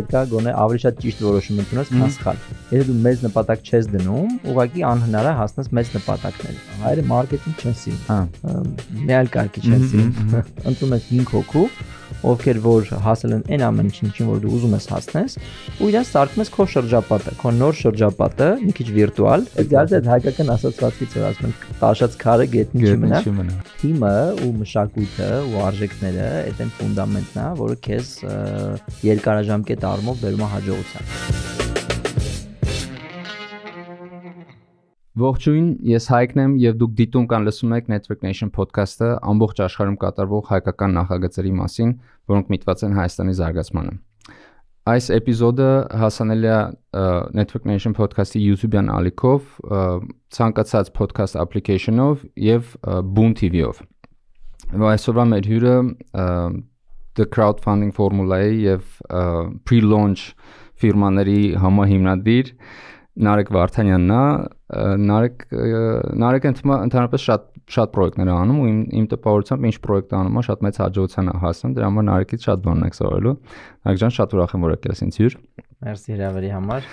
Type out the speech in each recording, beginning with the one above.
պետքա գոնե ավելի շատ ճիշտ որոշում ընդունես, քան սխալ։ Եթե դու մեծ նպատակ չես դնում, ուղղակի անհնար է հասնես մեծ նպատակներ։ Հայերը մարքեթինգ չեն սիրում։ Հա։ Մի այլ կարգի չեն սիրում։ Ընտրում ես 5 հոգու ովքեր որ հասել են այն ամեն ինչին, որ դու ուզում ես հասնես, ու իրար սարքում ես քո շրջապատը, քո նոր շրջապատը, մի քիչ վիրտուալ, դարձ այդ հայկական ասացվածքից որ ասում ենք տաշած քարը գետնի չի մնա։ Թիմը ու մշակույթը ու արժեքները այդ այն ֆունդամենտն է, որը քեզ երկարաժամկետ առումով բերում է հաջողության։ Ողջույն, ես Հայկն եմ եւ դուք դիտում կան լսում եք Network Nation podcast-ը ամբողջ աշխարհում կատարվող հայկական նախագծերի մասին, որոնք միտված են Հայաստանի զարգացմանը։ Այս էպիզոդը հասանելի է Network Nation podcast-ի YouTube-յան ալիքով, ցանկացած podcast application-ով եւ Boon TV-ով։ Այսօրվա մեր հյուրը the crowdfunding formula-ի եւ pre-launch ֆիրմաների համահիմնադիր Նարեկ Վարդանյանն է, Նարեկ Նարեկը ընդհանրապես շատ շատ պրոյեկտներ է անում ու իմ իմ տպավորությամբ ինչ պրոյեկտ անում է շատ մեծ հաջողության է հասնում դրա համար Նարեկից շատ բան ենք սովորելու Նարեկ ջան շատ ուրախ եմ որ եկես ինձ հյուր Մերսի հրավերի համար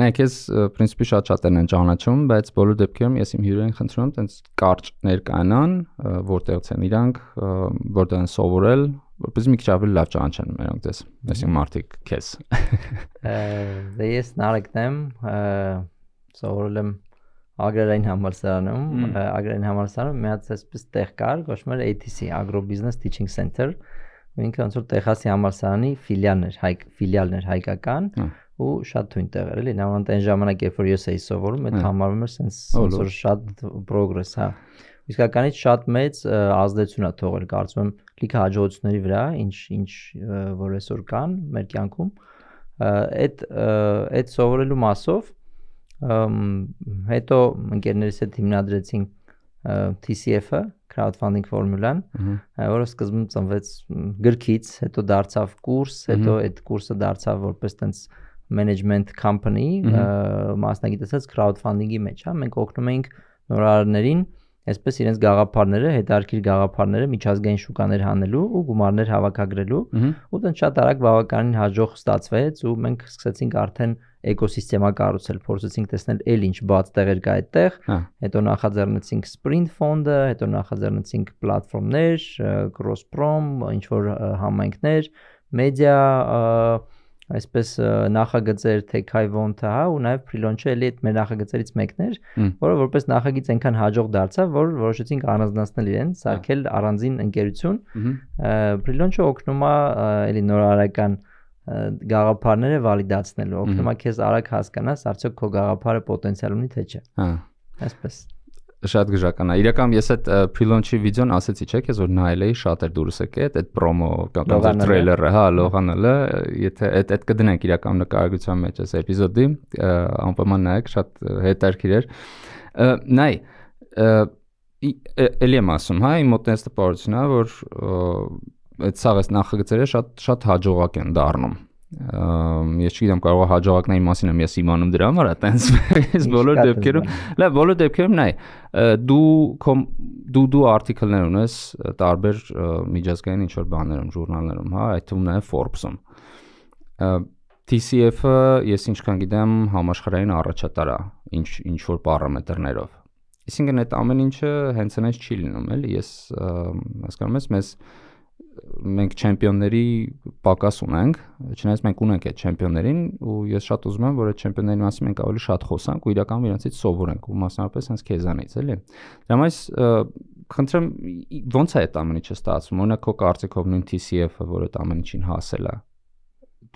նայեք ես principi շատ շատերն են ճանաչում բայց բոլոր դեպքերում ես իմ հյուրերին խնդրում եմ տենց կարճ ներկայանան որտեղից են իրանք որտեղ են սովորել որպեսզի մի քիչ ավելի լավ ճանաչեն մերոնք դες այսինքն մարդիկ քեզ դե ես նարեկն եմ սովորել եմ Ագրարային համալսարանում, Ագրարային համալսարանում մի հատ այսպես տեղ կար, կոչվում էր ATC, Agro Business Teaching Center, ու ինքը ոնց որ Տեխասի համալսարանի ֆիլիալն էր, հայկ ֆիլիալն էր հայկական, հա։ ու շատ թույն տեղ էր, էլի, նաման այն ժամանակ, երբ որ ես էի սովորում, այդ հա։ համարվում էր sense ոնց որ շատ progress, հա։ Իսկականից շատ մեծ ազդեցություն է թողել, կարծում եմ, լիքը հաջողությունների վրա, ինչ ինչ որ այսօր կան մեր կյանքում, այդ այդ սովորելու մասով հետո ընկերներիս հետ հիմնադրեցինք TCF-ը, crowdfunding ֆորմուլան, որը սկզբում ծնվեց գրքից, հետո դարձավ կուրս, հետո այդ կուրսը դարձավ որպես տենց management company մասնագիտացած crowdfunding-ի մեջ, հա, մենք օգնում էինք նորարարներին այսպես իրենց գաղափարները, հետարքիր գաղափարները միջազգային շուկաներ հանելու ու գումարներ հավաքագրելու, ու դեն շատ արագ բավականին հաջող ստացվեց ու մենք սկսեցինք արդեն էկոսիստեմա կառուցել, փորձեցինք տեսնել էլ ինչ բաց տեղեր կա այդտեղ, հա։ հետո նախաձեռնեցինք Sprint ֆոնդը, հետո նախաձեռնեցինք պլատֆորմներ, Crossprom, ինչ որ համայնքներ, մեդիա այսպես նախագծեր թե Kaivont-ը, հա, ու նաև Prelonch-ը էլի այդ մեր նախագծերից մեկն էր, որը որպես նախագիծ այնքան հաջող դարձավ, որ որոշեցինք առանձնացնել իրեն, սարքել հա։ առանձին ընկերություն։ Prelonch-ը օգնում է էլի նորարարական գաղափարները վալիդացնելու, օգնում է քեզ արագ հասկանաս, արդյոք քո գաղափարը պոտենցիալ ունի թե չէ։ Հա։ Այսպես շատ գժական է։ Իրական ես այդ pre-launch-ի վիդեոն ասեցի, չէ՞, քեզ որ նայել էի, շատ էր դուրս եկել այդ promo կամ trailer-ը, հա, հա լողանելը, եթե այդ այդ կդնենք իրական նկարագրության մեջ այս էպիզոդի, անպայման նայեք, շատ հետաքրքիր էր։ Նայ, էլի եմ ասում, հա, իմ մոտ այս տպավորությունն է, որ այդ ցավես նախագծերը շատ շատ հաջողակ են դառնում ես չգիտեմ կարող հաջողակների մասին եմ ես իմանում դրա համար է տենց այս բոլոր դեպքերում լավ բոլոր դեպքերում նայ դու քո դու դու արտիկլներ ունես տարբեր միջազգային ինչ որ բաներում ժուրնալներում հա այդ թվում նաև Forbes-ում TCF-ը ես ինչքան գիտեմ համաշխարհային առաջատար է ինչ ինչ որ պարամետրներով Իսկին այդ ամեն ինչը հենց այնպես չի լինում էլի ես հասկանում ես մեզ մենք չեմպիոնների պակաս ունենք, չնայած մենք ունենք այդ չեմպիոններին ու ես շատ ուզում եմ, որ այդ չեմպիոնների մասին մենք ավելի շատ խոսանք ու իրականում իրancից սովորենք ու մասնավորապես հենց քեզանից, էլի։ Դրա այս խնդրեմ ո՞նց է այդ ամենը չստացվում։ Օրինակ քո կարծիքով նույն TCF-ը, որ այդ ամեն ինչին հասել է։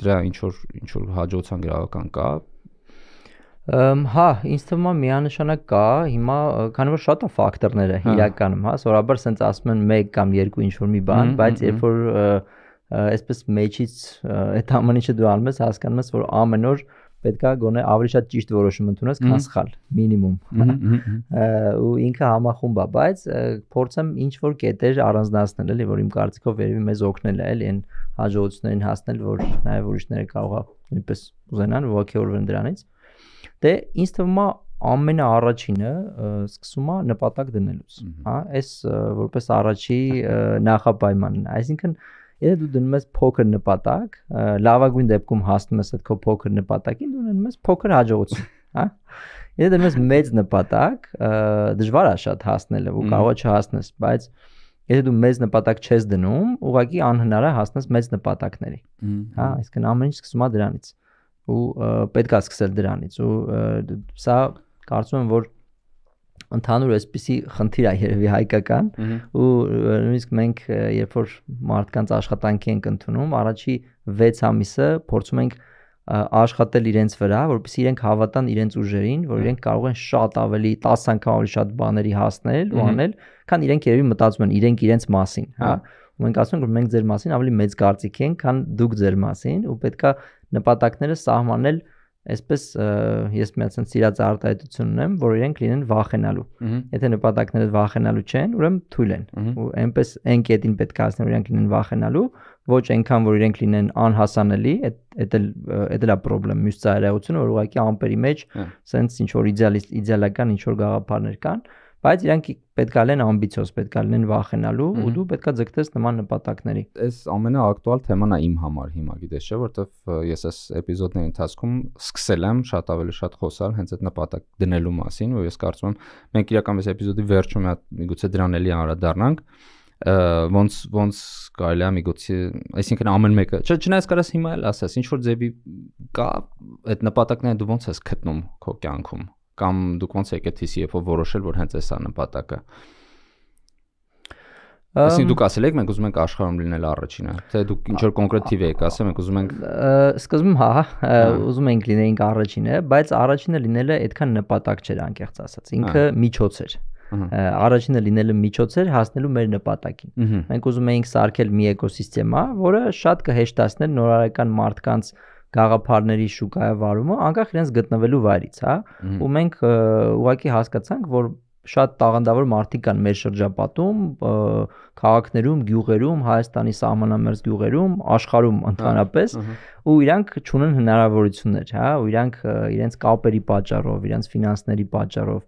Դրա ինչ որ ինչ որ հաջողության գրավական կա, Հա, ինձ թվում է միանշանակ կա, հիմա քանի որ շատ է ֆակտորները հա։ իրականում, հա, սովորաբար sense ասում են 1 կամ 2 ինչ որ մի բան, բայց երբ որ այսպես մեջից այդ ամեն ինչը դու անում ես, հասկանում ես, որ ամեն օր պետքա գոնե ավելի շատ ճիշտ որոշում ընդունես, քան սխալ, մինիմում։ հա։ Ու ինքը համախումբ է, բայց փորձեմ ինչ որ կետեր առանձնացնել, էլի, որ իմ կարծիքով երևի մեզ օգնել է, էլի, այն հաջողություններին հասնել, որ նաև ուրիշները կարողա նույնպես ուզենան ողջորվեն դրանից։ Ա դե ինձ թվում է ամենաառաջինը սկսում է նպատակ դնելուց, հա, այս որպես առաջի նախապայմանն է։ Այսինքն, եթե դու դնում ես փոքր նպատակ, լավագույն դեպքում հասնում ես այդ քո փոքր նպատակին, դու ունենում ես փոքր հաջողություն, հա։ Եթե դնում ես մեծ նպատակ, դժվար է շատ հասնելը, ու կարող է չհասնես, բայց Եթե դու մեծ նպատակ չես դնում, ուղղակի անհնար է հասնես մեծ նպատակների։ Հա, այսինքն ամեն ինչ սկսում է դրանից։ Ա ու պետքա սկսել դրանից ու սա կարծում եմ որ ընդհանուր էսպիսի խնդիր է երևի հայկական ու նույնիսկ մենք երբ որ մարդկանց աշխատանքի ենք ընդունում առաջի 6 ամիսը փորձում ենք աշխատել իրենց վրա, որպեսզի իրենք հավատան իրենց ուժերին, որ իրենք կարող են շատ ավելի 10 անգամ ավելի շատ բաների հասնել ու անել, քան իրենք երևի մտածում են իրենք իրենց մասին, հա։, հա։ Ու մենք ասում ենք, որ մենք ձեր մասին ավելի մեծ կարծիք ենք, քան դուք ձեր մասին, ու պետքա նպատակները սահմանել այսպես ես մի հատ սիրած արտահայտություն ունեմ, որ իրենք լինեն վախենալու։ Եթե նպատակները վախենալու չեն, ուրեմն թույլ են։ Ու այնպես այն կետին պետք է հասնեն, որ իրենք լինեն վախենալու, ոչ այնքան, որ իրենք լինեն անհասանելի, այդ այդ էլ այդ էլ է խնդրեմ, մյուս ծայրահեղությունը, որ ուղղակի ամպերի մեջ սենց հա։ ինչ որ իդեալիստ, իդեալական ինչ որ գաղափարներ կան, բայց իրանք պետք է լինեն ամբիցիոզ, պետք է լինեն վախենալու ու դու պետք է ձգտես նման նպատակների։ Այս ամենաակտուալ թեման է իմ համար հիմա, գիտես չէ, որովհետև ես այս էպիզոդների ընթացքում սկսել եմ շատ ավելի շատ խոսալ հենց այդ նպատակ դնելու մասին, ու ես կարծում եմ մենք իրական այս էպիզոդի վերջում հա միգուցե դրան էլի անդրադառնանք ոնց ոնց կարելի է միգուցե, այսինքն ամեն մեկը, չէ, չնայած կարաս հիմա էլ ասես, ինչ որ ձևի կա այդ նպատակները դու ոնց ես գտնում քո կյանքում, կամ դուք ոնց եք այդ TCF-ով որոշել, որ հենց էսա նպատակը։ Այսինքն դուք ասել եք, մենք ուզում ենք աշխարհում լինել առաջինը։ Թե դուք ինչ որ կոնկրետ թիվ եք ասել, մենք ուզում ենք սկզբում հա, հա, հա, ուզում ենք լինեինք առաջինը, բայց առաջինը լինելը այդքան նպատակ չէր անկեղծ ասած։ Ինքը հա։ միջոց էր։ Առաջինը լինելը միջոց էր հասնելու մեր նպատակին։ Մենք ուզում էինք սարքել մի էկոսիստեմա, որը շատ կհեշտացներ նորարարական մարդկանց գաղափարների շուկայավարումը անկախ իրենց գտնվելու վայրից, հա։ Ու մենք ուղղակի հասկացանք, որ շատ տաղանդավոր մարդիկ կան մեր շրջապատում, քաղաքներում, գյուղերում, Հայաստանի սահմանամերձ գյուղերում, աշխարհում հա, ընդհանրապես, ու իրանք ճունեն հնարավորություններ, հա, ու իրանք իրենց կապերի պատճառով, իրենց ֆինանսների պատճառով,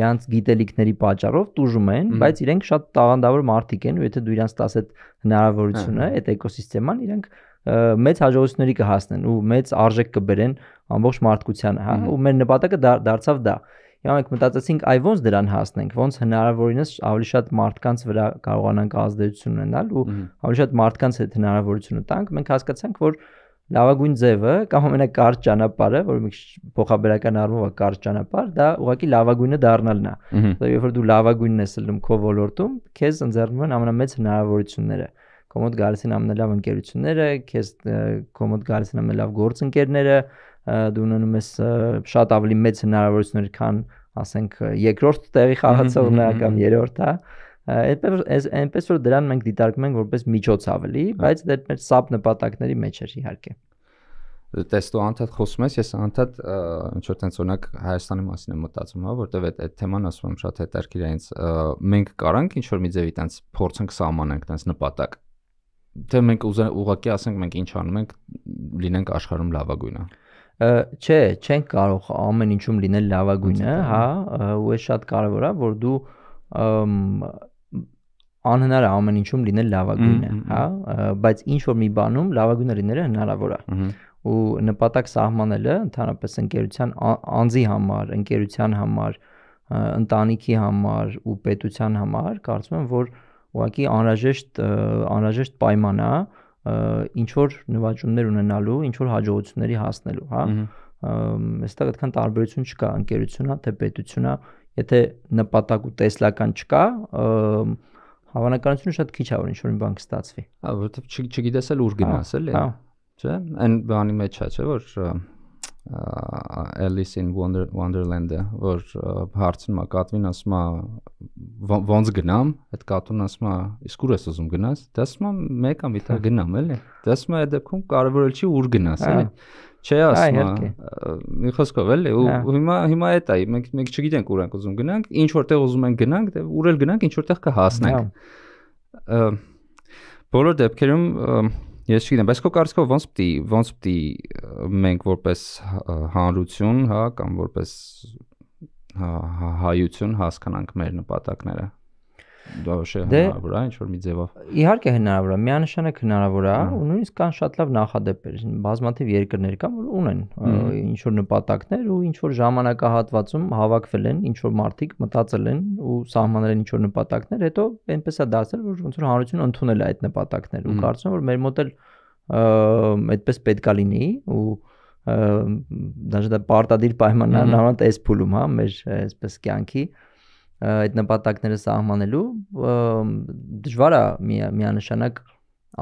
իրանց գիտելիքների պատճառով տուժում են, բայց իրենք շատ տաղանդավոր մարդիկ են, ու եթե դու իրանց տաս այդ հնարավորությունը, հա, հա։ այդ էկոսիստեման, իրանք մեծ հաջողությունների կհասնեն ու մեծ արժեք կբերեն ամբողջ մարդկությանը, հա, ու մեր նպատակը դա, դարձավ դա։ Եվ մենք մտածեցինք, այ ո՞նց դրան հասնենք, ո՞նց հնարավորինս ավելի շատ մարդկանց վրա կարողանանք ազդեցություն ունենալ ու ավելի շատ մարդկանց հետ հնարավորությունը տանք։ Մենք հասկացանք, որ լավագույն ձևը կամ ամենակարճ ճանապարհը, որը մի քիչ փոխաբերական առումով է կարճ ճանապարհ, դա ուղղակի լավագույնը դառնալն է։ Դա երբ որ դու լավագույնն ես ելնում քո ոլորտում, քեզ ընձեռվում են ամենամեծ հնարավորությունները կոմոդ գալիս են ամենալավ ընկերությունները, քեզ կոմոդ գալիս են ամենալավ գործընկերները, դու ունենում ես շատ ավելի մեծ հնարավորություններ, քան ասենք երկրորդ տեղի խաղացողն կամ երրորդը։ Այդպես այնպես որ դրան մենք դիտարկում ենք որպես միջոց ավելի, հա։ բայց դա մեր սապ նպատակների մեջ է իհարկե դե տեստո անդադ խոսում ես, ես անդադ ինչ որ տենց օրինակ Հայաստանի մասին եմ մտածում, հա, որտեվ այդ այդ թեման ասում եմ շատ հետաքրքիր է, այնց մենք կարանք ինչ որ մի ձևի տենց փորձենք սահմանենք տենց նպատակ թե մենք ուղղակի ասենք մենք ինչ անում ենք լինենք աշխարհում լավագույնը չէ չենք կարող ամեն ինչում լինել լավագույնը հա ու է շատ կարևոր է որ դու անհնար է ամեն ինչում լինել լավագույնը հա բայց ինչ որ մի բանում լավագույնը լինելը հնարավոր է ու նպատակ սահմանելը ընդհանրապես ընկերության անձի համար, ընկերության համար, ընտանիքի համար ու պետության համար կարծում եմ որ ուղղակի անհրաժեշտ անհրաժեշտ պայման է ինչ որ նվաճումներ ունենալու, ինչ որ հաջողությունների հասնելու, հա։ Այստեղ այդքան տարբերություն չկա, ընկերությունա թե պետությունա, եթե նպատակ ու տեսլական չկա, հավանականությունը շատ քիչ է որ ինչ որ մի բան կստացվի։ Հա, որովհետև չգիտես էլ ուր հա, գնաս, էլի։ Հա։ Չէ՞, այն բանի մեջ է, չէ՞ որ Alice in Wonder Wonderland-ը, որ հարցնում է կատվին, ասում է ո՞նց գնամ, այդ կատուն ասում է, իսկ ուր ես ուզում գնաս։ Դա ասում է մեկ ամիտա գնամ, էլի։ Դա ասում է այդ դեպքում կարևորը չի ուր գնաս, հա։ էլի։ Չէ, ասում է, մի խոսքով էլի, ու հա։ հիմա հիմա էտ է, մենք մենք չգիտենք ուր ենք ուզում գնանք, ինչ որտեղ ուզում ենք գնանք, դե ուր էլ գնանք, ինչ որտեղ կհասնենք։ հա։ Բոլոր դեպքերում Ես չգիտեմ, բայց քո կարծիքով ո՞նց պիտի, ո՞նց պիտի մենք որպես հանրություն, հա, կամ որպես հայություն հասկանանք մեր նպատակները դա չէ դե- հնարավոր է ինչ որ մի ձևով։ Իհարկե հնարավոր է, միանշանակ հնարավոր է, ու նույնիսկ կան շատ լավ նախադեպեր, բազմաթիվ երկրներ կան, որ ունեն ինչ որ նպատակներ ու ինչ որ ժամանակահատվածում հավաքվել են, ինչ որ մարդիկ մտածել են ու սահմանել են ինչ որ նպատակներ, հետո այնպես է դարձել, որ ոնց որ հանրությունը ընդունել է այդ նպատակները ու կարծում եմ որ մեր մոտ էլ այդպես պետքա լինի ու դաժե դա պարտադիր պայմաններն առանց էս փուլում, հա, մեր այսպես կյանքի, հա այդ նպատակները սահմանելու դժվար է միանշանակ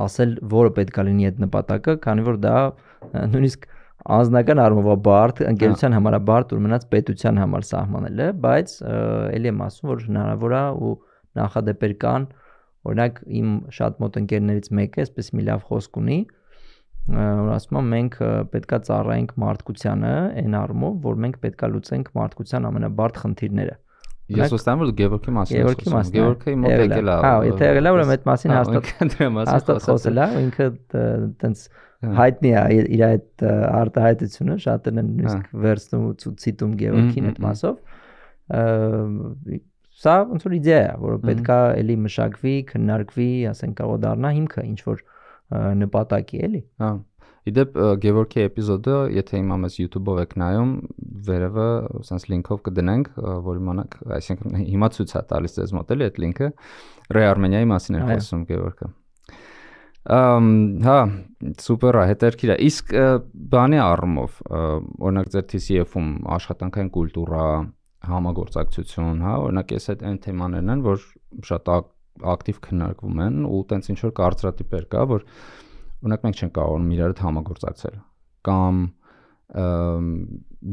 ասել, որը պետք է լինի այդ նպատակը, քանի որ դա նույնիսկ անձնական առումով հա։ բարդ, ընկերության համար բարդ ու մնաց պետության համար սահմանել է, բայց ելի եմ ասում, որ հնարավոր է ու նախադեպեր կան, օրինակ իմ շատ մոտ ընկերներից մեկը, այսպես մի լավ խոսք ունի, որ ասում է մենք պետքա ծառայենք մարդկությանը այն առումով, որ մենք պետքա լուծենք մարդկության ամենաբարդ խնդիրները։ Ես ուստամ որ Գևորգի մասին Գևորգի մասին հա, Գևորգի մոտ եկել է։ Հա, եթե եղել հա, է, ուրեմն այդ մասին հաստատ դրա մասին հաստատ խոսել է, հա, ինքը տենց հայտնի է իր այդ արտահայտությունը, շատերն են նույնիսկ վերցնում ու ցիտում Գևորգին այդ մասով։ Սա ոնց որ իդեա է, որը պետքա էլի մշակվի, քննարկվի, ասենք կարող դառնա հիմքը ինչ որ նպատակի էլի։ Հա։ Իդեպ Գևորգի էպիզոդը, եթե իմ ամես YouTube-ով եք նայում, վերևը սենց link-ով կդնենք, որ իմանաք, այսինքն հիմա ցույց է տալիս ձեզ մոտ էլի այդ link-ը Ռեյ Արմենիայի մասին էր խոսում Գևորգը։ Ամ հա, սուպեր է, հետերքիր է։ Իսկ բանի առումով, օրինակ ձեր TCF-ում աշխատանքային կուլտուրա, համագործակցություն, հա, օրինակ ես այդ այն թեմաներն են, որ շատ ակտիվ քննարկվում են ու տենց ինչ որ կարծրատիպեր կա, որ օրինակ մենք չենք կարողանում իրար հետ համագործակցել կամ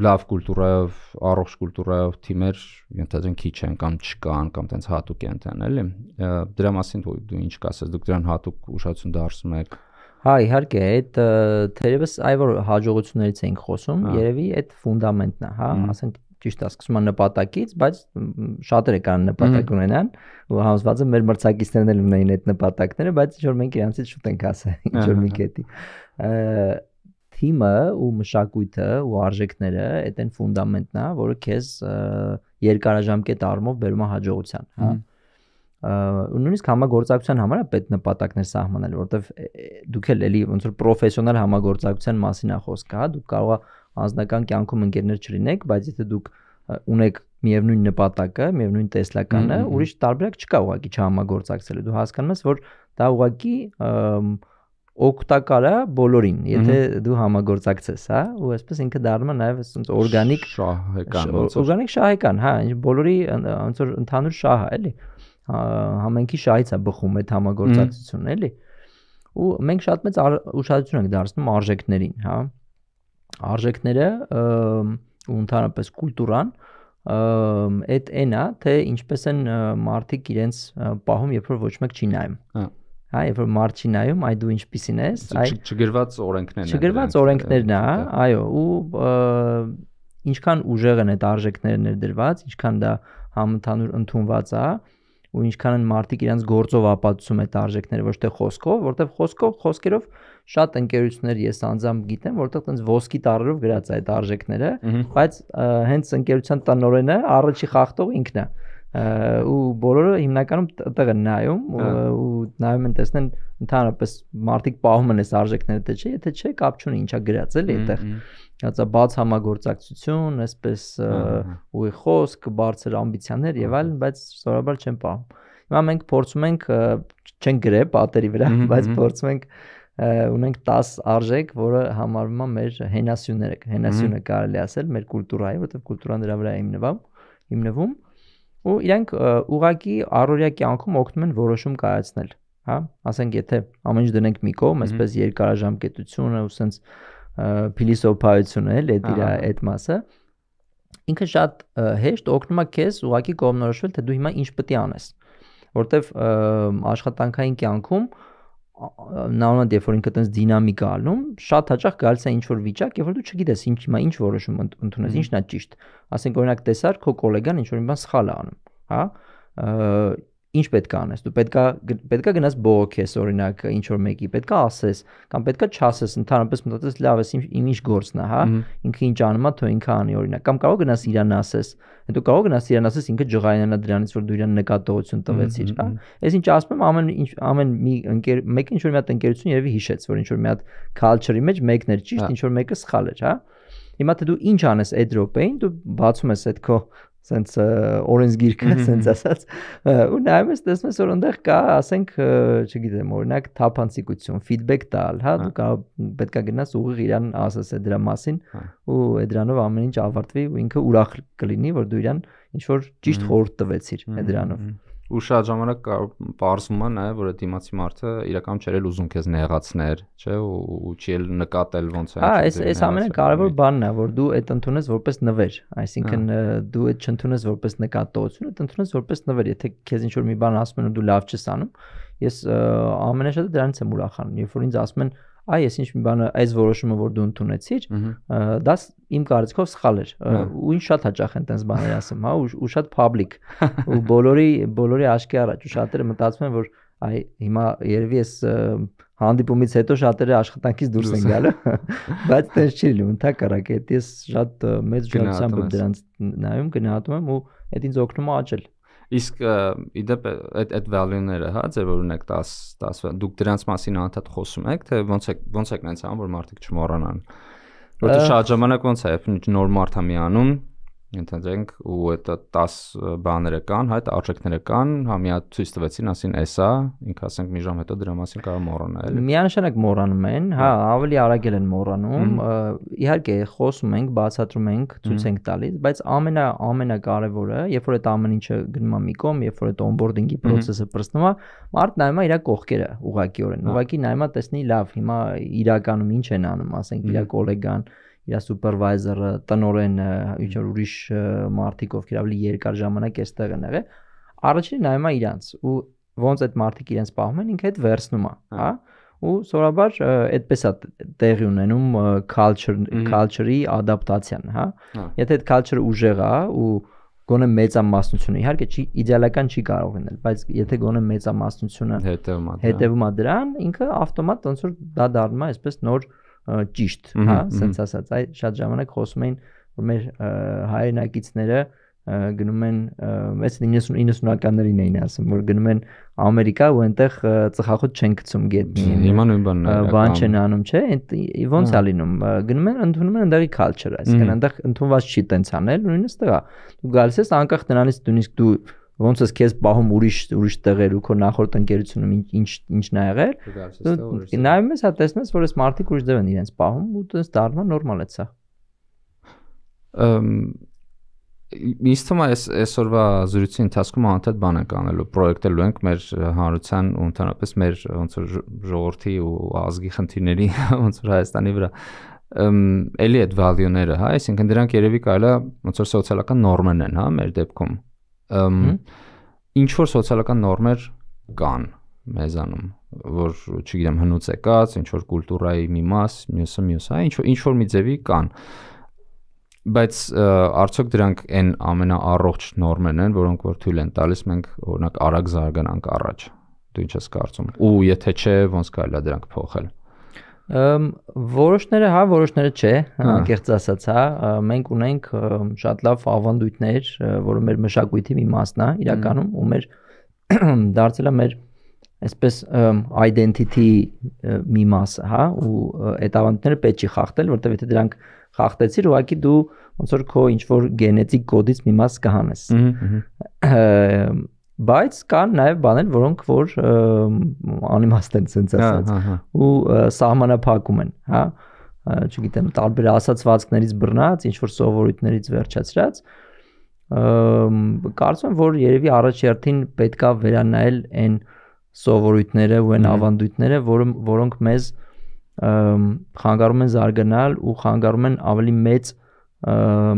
լավ կուլտուրայով, առողջ կուլտուրայով թիմեր ենթադրեն քիչ են կամ չկան կամ տենց հատուկ են տան, էլի։ Դրա մասին դու, դու ինչ կասես, դուք դրան հատուկ ուշադրություն դարձում եք։ Հա, իհարկե, այդ թերևս այ որ հաջողություններից ենք խոսում, հա։ երևի այդ ֆունդամենտն է, հա, ասենք ճիշտ է, սկսում են նպատակից, բայց շատերը կան նպատակ ունենան, ու համոզված եմ մեր մրցակիցներն էլ ունեն այդ նպատակները, բայց ինչ որ մենք իրանցից շուտ ենք հասել, ինչ որ մի կետի։ Թիմը ու մշակույթը ու արժեքները այդ են ֆունդամենտն է, որը քեզ երկարաժամկետ առումով բերում է հաջողության, հա ու նույնիսկ համագործակցության համար է պետք նպատակներ սահմանել, որովհետև դուք էլ էլի ոնց որ պրոֆեսիոնալ համագործակցության մասին է խոսքը, հա, դու կարող ես անձնական կյանքում ընկերներ չլինեք, բայց եթե դուք ունեք միևնույն նպատակը, միևնույն տեսլականը, ուրիշ տարբերակ չկա ուղղակի չհամագործակցելու։ Դու հասկանում ես, որ դա ուղղակի օգտակար է բոլորին, եթե դու համագործակցես, հա, ու այսպես ինքը դառնում է նաև այսպես օրգանիկ շահեկան, ոնց որ օրգանիկ շահեկան, հա, բոլորի ոնց որ ընդհանուր շահ է, էլի։ Համենքի շահից է բխում այդ համագործակցությունը, էլի։ Ու մենք շատ մեծ ուշադրություն ենք դարձնում արժեքներին, հա։ Ա արժեքները ու ընդհանրապես կուլտուրան այդ այն է, թե ինչպես են մարդիկ իրենց պահում, երբ որ ոչ մեկ չի նայում։ Հա հա երբ որ մարդ չի նայում այ դու ինչպիսին ես այ չգրված օրենքներն են չգրված օրենքներն է այո ու ինչքան ուժեղ են այդ արժեքները ներդրված ինչքան դա համընդհանուր ընդունված է ու ինչքան են մարդիկ իրենց գործով ապացուցում այդ արժեքները ոչ թե խոսքով որովհետև խոսքով խոսքերով շատ ընկերություններ ես անձամբ գիտեմ, որտեղ տենց ոսկի տարերով գրած է այդ արժեքները, բայց հենց ընկերության տնորենը առաջի խախտող ինքն է ու բոլորը հիմնականում տեղ են նայում հա։ ու նայում են տեսնեն ընդհանրապես մարդիկ պահում են այս արժեքները թե չէ, եթե չէ կապ չունի ինչա գրած էլի այդտեղ։ Հացա բաց համագործակցություն, այսպես հա, հա, ուղի խոսք, բարձր ամբիցիաներ եւ այլն, բայց ստորաբար չեն պահում։ Հիմա մենք փորձում ենք չեն գրե պատերի վրա, բայց փորձում ենք ունենք 10 արժեք, որը համարվում է մեր հենասյունները, հենասյունը կարելի ասել մեր կուլտուրայի, որովհետև կուլտուրան դրա վրա է հիմնվում, հիմնվում ու իրանք ուղակի առօրյա կյանքում օգնում են որոշում կայացնել, հա? Ասենք եթե ամեն ինչ դնենք մի կողմ, այսպես երկարաժամկետությունը ու սենց փիլիսոփայությունը էլ է դրա այդ մասը, ինքը շատ հեշտ օգնում է քեզ ուղակի կողմնորոշվել, թե դու հիմա ինչ պետք է անես։ Որտեվ աշխատանքային կյանքում նորմալ երբ որ ինքը տենց դինամիկա ալնում, շատ հաճախ գալիս է ինչ որ վիճակ, երբ որ դու չգիտես ինչ հիմա ինչ որոշում ընդունես, ինչն է ճիշտ։ Ասենք օրինակ տեսար քո գոլեգան ինչ որ մի բան սխալ է անում, հա ինչ պետք է անես։ Դու պետքա պետքա գնաս բողոքես օրինակ ինչ որ մեկի, պետքա ասես կամ պետքա չասես, ընդհանրապես մտածես լավ է, իմ ինչ գործն է, հա, ինքը ինչ անում է, թող ինքը անի օրինակ, կամ կարող գնաս իրան ասես։ Հետո կարող գնաս իրան ասես ինքը ջղայնանա դրանից, որ դու իրան նկատողություն տվեցիր, հա։ Ես ինչ ասում եմ, ամեն ինչ ամեն մի ընկեր մեկ ինչ որ մի հատ ընկերություն երևի հիշեց, որ ինչ որ մի հատ culture-ի մեջ մեկն էր ճիշտ, հա։ ինչ որ մեկը սխալ էր, հա։ Հիմա թե դու ինչ անես այդ րոպեին, դու բացում ես այդ քո սենց օրենսգիրքը սենց ասած ու նայում ես տեսնում ես որ այնտեղ կա ասենք չգիտեմ օրինակ թափանցիկություն ֆիդբեք տալ հա, հա դու կա պետքա գնաս ուղիղ իրան ասես է դրա մասին հա։ ու դրանով ամեն ինչ ավարտվի ու ինքը ուրախ կլինի որ դու իրան ինչ որ ճիշտ խորհուրդ տվեցիր դրանով ու շատ ժամանակ պարզվում է նաև որ այդ դիմացի մարդը իրական չէր էլ ուզում քեզ նեղացներ, չէ, ու չի էլ նկատել ոնց է։ Հա, այս այս ամենը կարևոր բանն է, որ դու այդ ընդունես որպես նվեր, այսինքն հա։ դու այդ չընդունես որպես նկատողություն, այդ ընդունես որպես նվեր, եթե քեզ ինչ որ մի բան ասում են ու դու լավ չես անում, ես ամենաշատը դրանից եմ ուրախանում, երբ որ ինձ ասում են այ ես ինչ մի բանը այս որոշումը որ դու ընդունեցիր դա իմ կարծիքով սխալ էր հա։ ու ինձ շատ հաճախ են տենց բաներ ասում հա ու շատ public ու բոլորի բոլորի աչքի առաջ ու շատերը մտածում են որ այ հիմա երևի ես հանդիպումից հետո շատերը աշխատանքից դուրս են գալու բայց դեռ չի լինում ընդհակառակը դա ես շատ մեծ ժողովրդությամբ դրանց նայում գնահատում եմ ու դա ինձ օգնում է աճել Իսկ իդեպ այդ այդ value-ները, հա, ձեր օրինակ 10 10 դուք դրանց մասին անդադ խոսում եք, թե ոնց է ոնց է կնենց ան որ մարդիկ չմոռանան։ Որտե շատ ժամանակ ոնց է, նոր մարդ է միանում, ընդհանրենք ու դա 10 բաները կան, հա, արժեքները կան, հա միա ցույց տվեցին, ասին էսա, ինքը ասենք մի ժամ հետո դրա մասին կարող մոռանա, էլի։ Միանշանակ մոռանում են, հա, հա։ ավելի արագ են մոռանում։ Իհարկե, խոսում ենք, բացատրում ենք, ցույց ենք տալիս, բայց ամենա ամենակարևորը, երբ որ այդ ամեն ինչը գնում է մի կողմ, երբ որ այդ onboarding-ի process-ը պրծնում է, մարդն նայում է իր կողքերը ուղղակիորեն, հա։ ուղղակի նայում է տեսնի լավ, հիմա իրականում ինչ են անում, ասենք իր գոլեգան, իր սուպերվայզերը, տնորենը, ինչ որ ուրիշ մարդիկ, ովքեր ավելի երկար ժամանակ էստեղ են եղել, առաջինը նայում է իրանց ու ոնց այդ մարդիկ իրենց պահում են, ինքը այդ վերցնում է, հա? հա ու սովորաբար այդպես է տեղի ունենում culture culture-ի ադապտացիան, հա։, հա? Եթե այդ culture-ը ուժեղ է ու գոնե մեծամասնությունը իհարկե չի իդեալական չի կարող լինել, բայց եթե գոնե մեծամասնությունը հետևում է հետևում է դրան, ինքը ավտոմատ ոնց որ դա դառնում է այսպես նոր ճիշտ, հա, ասենց ասած, այ շատ ժամանակ խոսում էին, որ մեր հայրենակիցները գնում են այս 90-90-ականներին էին ասում, որ գնում են Ամերիկա ու այնտեղ ծխախոտ չեն գցում գետնին։ Հիմա նույն բանն է։ Բան չեն անում, չէ՞, այդ ոնց է լինում։ Գնում են ընդունում են ընդդեղի culture, այսինքն այնտեղ ընդունված չի տենց անել, նույնիսկ դա։ Դու գալիս ես անկախ նրանից, նույնիսկ դու ոնց ես քեզ պահում ուրիշ ուրիշ տեղեր ու քո նախորդ ընկերությունում ինչ ինչն ա եղել նայում հա, ես հա տեսնում ես որ այս մարդիկ ուրիշ դեր են իրենց պահում ու դες դառնա նորմալ է ça ըմ ինձ թվում է այս այսօրվա զրույցի ընթացքում անդադ բան ենք անելու պրոյեկտելու ենք մեր հանրության ու ընդհանրապես մեր ոնց որ ժողովրդի ու ազգի խնդիրների ոնց որ Հայաստանի վրա ըմ էլի այդ value-ները, հա, այսինքն դրանք երևի կարելա ոնց որ սոցիալական նորմեն են, հա, մեր դեպքում ինչ որ սոցիալական նորմեր կան մեզանում որ չգիտեմ հնուց եկած ինչ որ կուլտուրայի մի մաս մյուսը մյուսը ինչ որ ինչ որ մի ձևի կան բայց արդյոք դրանք այն ամենաառողջ նորմերն են որոնք որ թույլ են տալիս մենք օրինակ արագ զարգանանք առաջ դու ինչ ես կարծում ու եթե չէ ոնց կարելի է դրանք փոխել որոշները հա որոշները չէ հա։ անկեղծ ասած հա մենք ունենք շատ լավ ավանդույթներ որը մեր մշակույթի մի մասն է իրականում ու մեր դարձել է մեր այսպես identity մի մասը հա ու այդ ավանդույթները պետք չի խախտել որտեղ եթե դրանք խախտեցիր ուղղակի դու ոնց որ քո ինչ որ գենետիկ կոդից մի մաս կհանես բայց կան նաև բաներ, որոնք որ անիմաստ են sense հա, ասած հա, հա։ ու սահմանափակում են, հա, չգիտեմ, տարբեր ասացվածքներից բռնած, ինչ որ սովորույթներից վերջացրած, կարծում եմ, որ երևի առաջերտին պետքա վերանայել այն սովորույթները ու այն ավանդույթները, որ, որոնք մեզ խանգարում են զարգանալ ու խանգարում են ավելի մեծ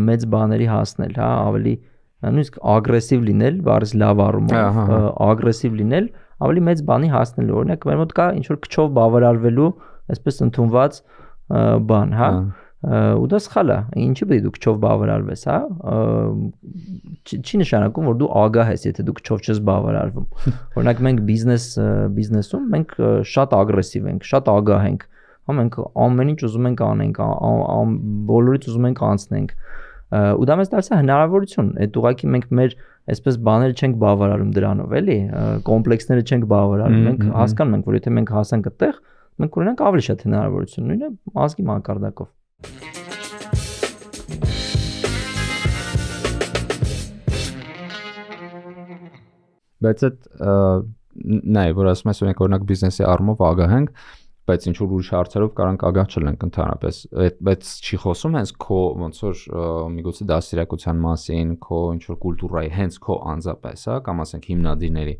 մեծ բաների հասնել, հա, ավելի նույնիսկ ագրեսիվ լինել, բարձ լավ առումով, ագրեսիվ լինել, ավելի մեծ բանի հասնելու։ Օրինակ, մեր մոտ կա ինչ որ քչով բավարարվելու, այսպես ընդունված բան, հա։ Ու դա սխալ է։ Ինչի՞ պետք է դու քչով բավարարվես, հա։ Չի նշանակում, որ դու ագահ ես, եթե դու քչով չես բավարարվում։ Օրինակ, մենք բիզնես բիզնեսում մենք շատ ագրեսիվ ենք, շատ ագահ ենք։ Հա մենք ամեն ինչ ուզում ենք անենք, բոլորից ուզում ենք անցնենք։ ա, ու դա մեզ դարձա հնարավորություն այդ ուղակի մենք մեր այսպես բաները չենք բավարարում դրանով էլի կոմպլեքսները չենք բավարարում մենք հասկանում ենք որ եթե մենք հասանք այդտեղ մենք կունենանք ավելի շատ հնարավորություն նույնը ազգի մակարդակով բայց այդ նայ որ ասում ես օրինակ բիզնեսի առումով ագահենք բայց ինչ որ ուրիշ հարցերով կարող ենք ագահ չլինենք ընդհանրապես այդ բայց չի խոսում հենց քո ոնց որ միգուցե դասիրակության մասին, քո ինչ որ կուլտուրայի հենց քո անձապես, հա, կամ ասենք հիմնադիրների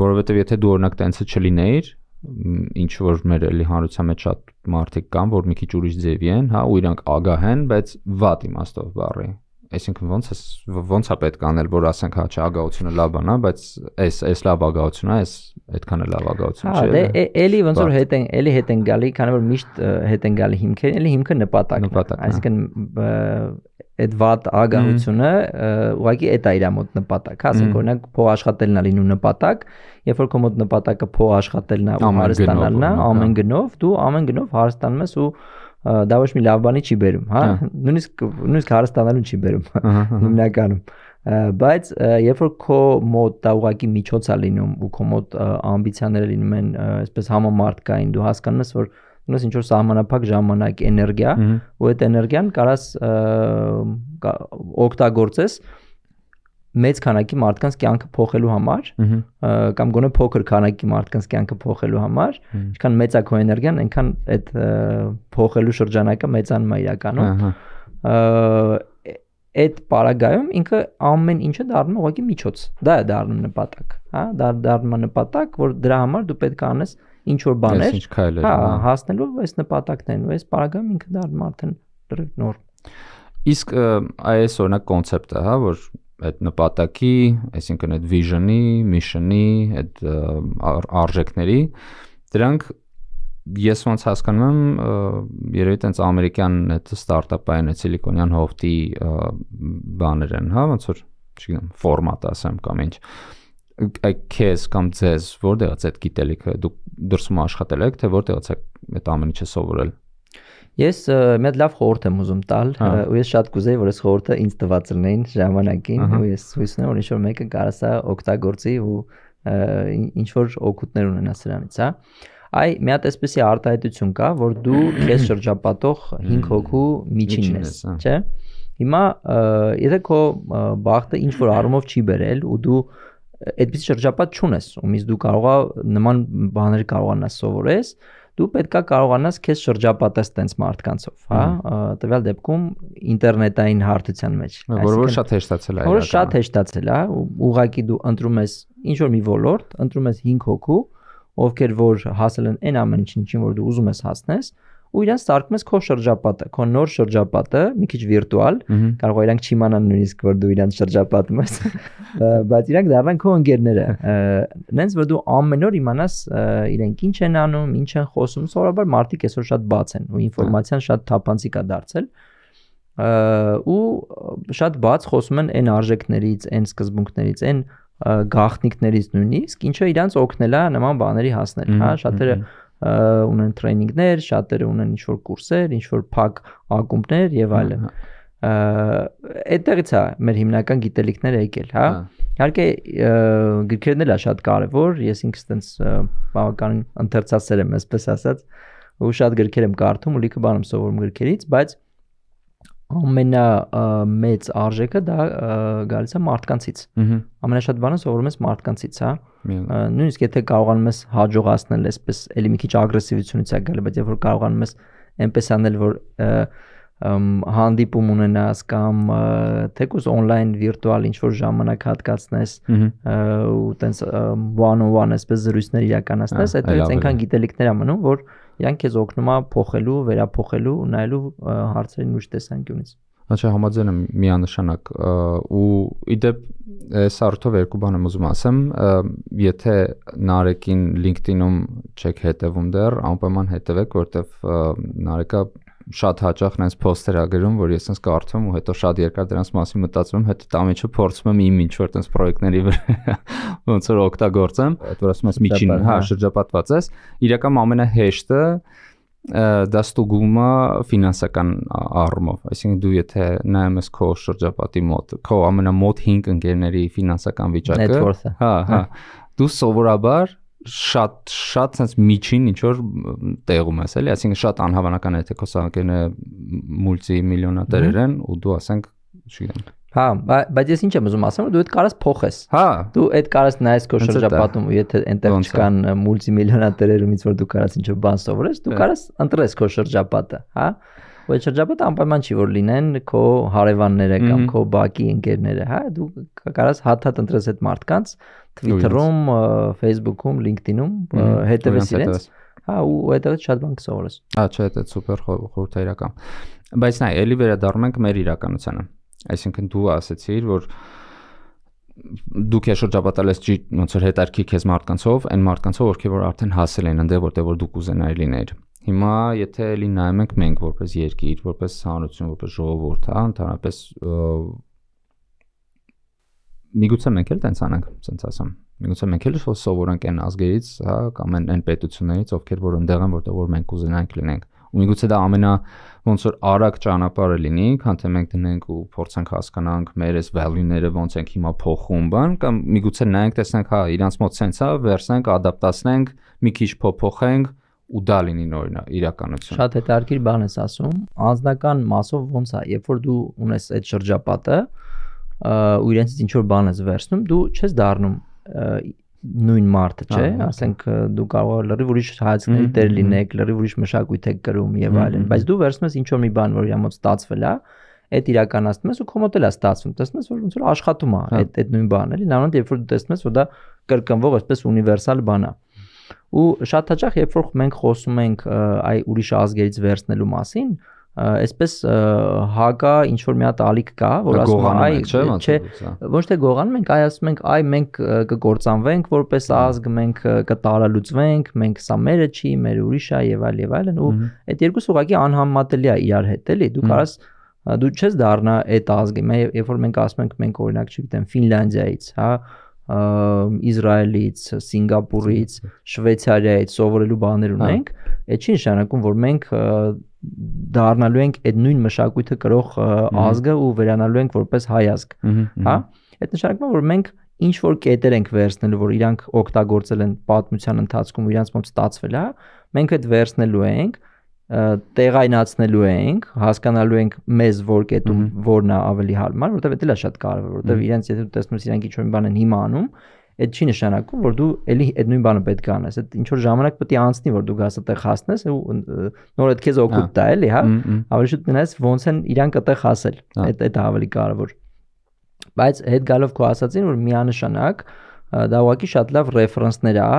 որովհետեւ եթե դու օրինակ տենցը չլինեիր, ինչ որ մեր էլի հանրության մեջ շատ մարդիկ կան, որ մի քիչ ուրիշ ձևի են, հա, ու իրանք ագահ են, բայց վատ իմաստով բառի, այսինքն ոնց է ոնց է պետք անել, որ ասենք հա չէ, ագահությունը լավ բան է, բայց այս այս լավ ագահությունն է, այս այդքան է լավ ագահություն հա, չէ։ Հա, դե էլի ոնց որ հետ են, էլի հետ են գալի, քանի որ միշտ հետ են գալի հիմքերին, էլի հիմքը նպատակն է։ Այսինքն այդ վատ ագահությունը ուղղակի այդ է իր մոտ նպատակ, հա, ասենք օրինակ փող աշխատելն է լինու նպատակ, երբ որ քո մոտ նպատակը փող աշխատելն է ու հարստանալն է, հա։ ամեն գնով դու ամեն գնով հարստանում ես ու դա ոչ մի լավ բանի չի բերում, հա։ Նույնիսկ նույնիսկ հարստանալուն չի բերում հիմնականում։ Բայց երբ որ քո մոտ դա ուղակի միջոց է լինում ու քո մոտ ամբիցիաները լինում են այսպես համամարտկային, դու հասկանում ես, որ ունես ինչ որ սահմանափակ ժամանակ, էներգիա, ու այդ էներգիան կարաս օգտագործես կա, մեծ քանակի մարդկանց կյանքը փոխելու համար կամ գոնե փոքր քանակի մարդկանց կյանքը փոխելու համար ինչքան մեծ է քո էներգիան այնքան այդ փոխելու շրջանակը մեծանում է իրականում այդ պարագայում ինքը ամեն ինչը դառնում է ուղղակի միջոց դա է դառնում նպատակ հա դա դառնում է նպատակ որ դրա համար դու պետք է անես ինչ որ բաներ հա հասնելով այս նպատակներին ու այս պարագայում ինքը դառնում արդեն նորմ իսկ այս օրինակ կոնցեպտը հա որ այդ նպատակի, այսինքն այդ vision-ի, mission-ի, այդ արժեքների, դրանք ես ոնց հասկանում եմ երևի տենց ամերիկյան այդ ստարտափային այդ սիլիկոնյան հովտի բաներ են, հա, ոնց որ, չգիտեմ, ֆորմատ ասեմ կամ ինչ քեզ կամ ձեզ որտեղից այդ գիտելիքը դուք դրսում աշխատել եք, թե որտեղից եք այդ ամենը չսովորել։ Ես մեծ լավ խորհուրդ եմ ուզում տալ ու ես շատ կուզեի, որ այս խորհուրդը ինձ տված լինեին ժամանակին ու ես հույսն ունեմ, որ ինչ-որ մեկը կարասա օգտագործի ու ինչ-որ օգուտներ ունենա սրանից, հա։ Այ մի հատ էսպեսի արտահայտություն կա, որ դու քեզ շրջապատող 5 հոգու միջինն ես, չէ՞։ Հիմա եթե քո բախտը ինչ որ առումով չի բերել ու դու այդպես շրջապատ չունես, ումից դու կարողա նման բաներ կարողանաս սովորես, դու պետքա կարողանաս քեզ շրջապատես տենց մարդկանցով, հա, տվյալ դեպքում ինտերնետային հարթության մեջ։ հա, Որ որ շատ հեշտացել է։ Որ շատ հեշտացել է, հա, ուղղակի դու ընտրում ես ինչ որ մի ոլորտ, ընտրում ես 5 հոգու, ովքեր որ հասել են այն ամեն ինչին, որ դու ուզում ես հասնես, ու իրենց սարկում ես քո շրջապատը, քո նոր շրջապատը, մի քիչ վիրտուալ, կարող է իրանք չիմանան նույնիսկ որ դու իրանք շրջապատում ես, բայց իրանք դառնան քո ընկերները։ Նենց որ դու ամեն օր իմանաս իրենք ինչ են անում, ինչ են խոսում, սովորաբար մարդիկ այսօր շատ բաց են ու ինֆորմացիան շատ թափանցիկ է դարձել ու շատ բաց խոսում են այն արժեքներից, այն սկզբունքներից, այն գաղտնիքներից նույնիսկ, ինչը իրանց օգնելա նման բաների հասնել, հա, շատերը ունեն տրեյնինգներ, շատերը ունեն ինչ որ կուրսեր, ինչ որ փակ ակումբներ եւ այլն։ Այդտեղից է մեր հիմնական գիտելիքները եկել, հա։ Իհարկե գրքերն էլ է շատ կարևոր, ես ինքս այտենց բավականին ընթերցասեր եմ, այսպես ասած, ու շատ գրքեր եմ կարդում ու լիքը բան եմ սովորում գրքերից, բայց ամենամեծ արժեքը դա գալիս է մարդկանցից։ Ամենաշատ բանը սովորում ես մարդկանցից, հա։ Նույնիսկ եթե կարողանում ես հաջողացնել այսպես էլի մի քիչ ագրեսիվությունից է գալի, բայց երբ որ կարողանում ես այնպես անել, որ հանդիպում ունենաս կամ թեկուզ on-line վիրտուալ ինչ որ ժամանակ հատկացնես ու տենց one on one այսպես զրույցներ իրականացնես, այդպես այնքան գիտելիքներ ա մնում, որ իրանք քեզ օգնում է փոխելու, վերափոխելու ու նայելու հարցերին ուշ տեսանկյունից։ Աչա համաձայն եմ միանշանակ ու իդեպ այս արդյով երկու բան եմ ուզում ասեմ, եթե Նարեկին LinkedIn-ում չեք հետևում դեռ, անպայման հետևեք, որտեվ Նարեկը շատ հաճախ նենց post-եր ա գրում, որ ես ինձ կարդում ու հետո շատ երկար դրանց մասին մտածում, հետո դա միջը փորձում եմ իմ ինչ որ տես պրոյեկտների վրա ոնց որ օգտագործեմ, այդ որ ասում ես միջին, հա, շրջապատված ես, իրական ամենահեշտը դա ստուգումը ֆինանսական առումով, այսինքն դու եթե նայում ես քո շրջապատի մոտ, քո ամենամոտ 5 ընկերների ֆինանսական վիճակը, հա, հա, հա, դու սովորաբար շատ շատ sense միջին ինչ որ տեղում ես էլի, այսինքն շատ անհավանական է թե քո սակերնը մուլտիմիլիոնատերեր են ու դու ասենք, չգիտեմ։ Հա, բայց ես ինչ եմ ուզում ասեմ, դու այդ կարաս փոխես։ Հա։ Դու այդ կարաս նայես քո շրջապատում, եթե այնտեղ չկան մուլտիմիլիոնատերերումից որ դու կարաս ինչ-որ բան սովորես, դու հա։ կարաս ընտրես քո շրջապատը, հա բայց շրջապատը անպայման չի որ լինեն քո հարևանները կամ քո բակի ընկերները, հա, դու կարաս հաթաթ ընտրես այդ մարդկանց Twitter-ում, Facebook-ում, LinkedIn-ում հետևես իրենց։ Հա, ու այդտեղ շատ բան կսովորես։ Ա, չէ, դա սուպեր խորհրդայական։ Բայց նայ, ելի վերադառնում ենք մեր իրականությանը։ Այսինքն դու ասացիր, որ դու քեզ շրջապատել ես ջի ոնց որ հետարքի քեզ մարդկանցով, այն մարդկանցով, ովքեր որ արդեն հասել են այնտեղ, որտեղ որ դու կուզենայի լինել։ Հիմա եթե էլի նայում ենք մենք որպես երկիր, որպես հանրություն, որպես ժողովուրդ, հա, ընդհանրապես միգուցե մենք էլ տենց անենք, ասենց ասեմ։ Միգուցե մենք էլ սովորենք այն ազգերից, հա, կամ այն այն պետություններից, ովքեր որ ընդեղ են, որտեղ որ մենք ուզենանք լինենք։ Ու միգուցե դա ամենա ոնց որ արագ ճանապարհը լինի, քան թե մենք դնենք ու փորձենք հասկանանք մեր այս value-ները ոնց ենք հիմա փոխում, բան կամ միգուցե նայենք տեսնենք, հա, իրանց մոտ sense-ա, հա, վերցնենք, ադապտացնենք, մի քիչ փոփոխենք, ու դա լինի նորինա իրականություն։ Շատ հետաքրքիր բան ես ասում։ Անձնական մասով ոնց է, երբ որ դու ունես այդ շրջապատը, ու իրենից ինչ որ բան ես վերցնում, դու չես դառնում նույն մարդը, չէ՞, ասենք դու կարող ես լրիվ ուրիշ հայացքների տեր լինեք, լրիվ ուրիշ մշակույթ եք կրում եւ այլն, բայց դու վերցնում ես ինչ որ մի բան, որ իրա մոտ ստացվել է, այդ իրականացնում ես ու քո մոտ էլ է ստացվում, տեսնում ես, որ ոնց որ աշխատում է հա։ այդ այդ նույն բանը, էլի, նաանդ երբ որ դու տեսնում ես, որ դա կրկնվող այսպես ունիվերսալ բան է։ Հա ու շատ հաճախ երբ որ մենք խոսում ենք այ ուրիշ ազգերից վերցնելու մասին այսպես հագա ինչ որ մի հատ ալիք կա որ ասում այ չէ ոչ թե գողանում ենք այ ասում ենք այ մենք կգործանվենք որպես ազգ մենք կտարալուծվենք մենք սա մերը չի մեր ուրիշ է եւ այլ եւ այլն ու այդ երկուսը ուղղակի անհամատելի է իրար հետ էլի դու կարաս դու չես դառնա այդ ազգի երբ որ մենք ասում ենք մենք օրինակ չգիտեմ ֆինլանդիայից հա Իսրայելից, Սինգապուրից, Շվեյցարիայից սովորելու բաներ հա։ ունենք, այդ չի նշանակում, որ մենք դառնալու ենք այդ նույն մշակույթը կրող ազգը ու վերանալու ենք որպես հայ ազգ, հա? Այդ նշանակում է, որ մենք ինչ որ կետեր ենք վերցնելու, որ իրանք օգտագործել են պատմության ընթացքում, իրանց մոտ ստացվել է, հա։ մենք այդ վերցնելու ենք, տեղայնացնելու ենք, հասկանալու ենք մեզ որ կետում որն է ավելի հարմար, որովհետև դա էլ է շատ կարևոր, որովհետև իրենց եթե դու տեսնում ես իրանք ինչ որ մի բան են հիմա անում, այդ չի նշանակում, որ դու էլի այդ նույն բանը պետք է անես։ Այդ ինչ որ ժամանակ պետք է անցնի, որ դու գաս այդտեղ հասնես ու նոր այդ քեզ օգուտ տա, էլի, հա։ Ավելի շուտ գնաս ոնց են իրանք այդտեղ հասել։ Այդ այդ ավելի կարևոր։ Բայց հետ գալով քո ասածին, որ միանշանակ դա ուղղակի շատ լավ ռեֆերենսներ է,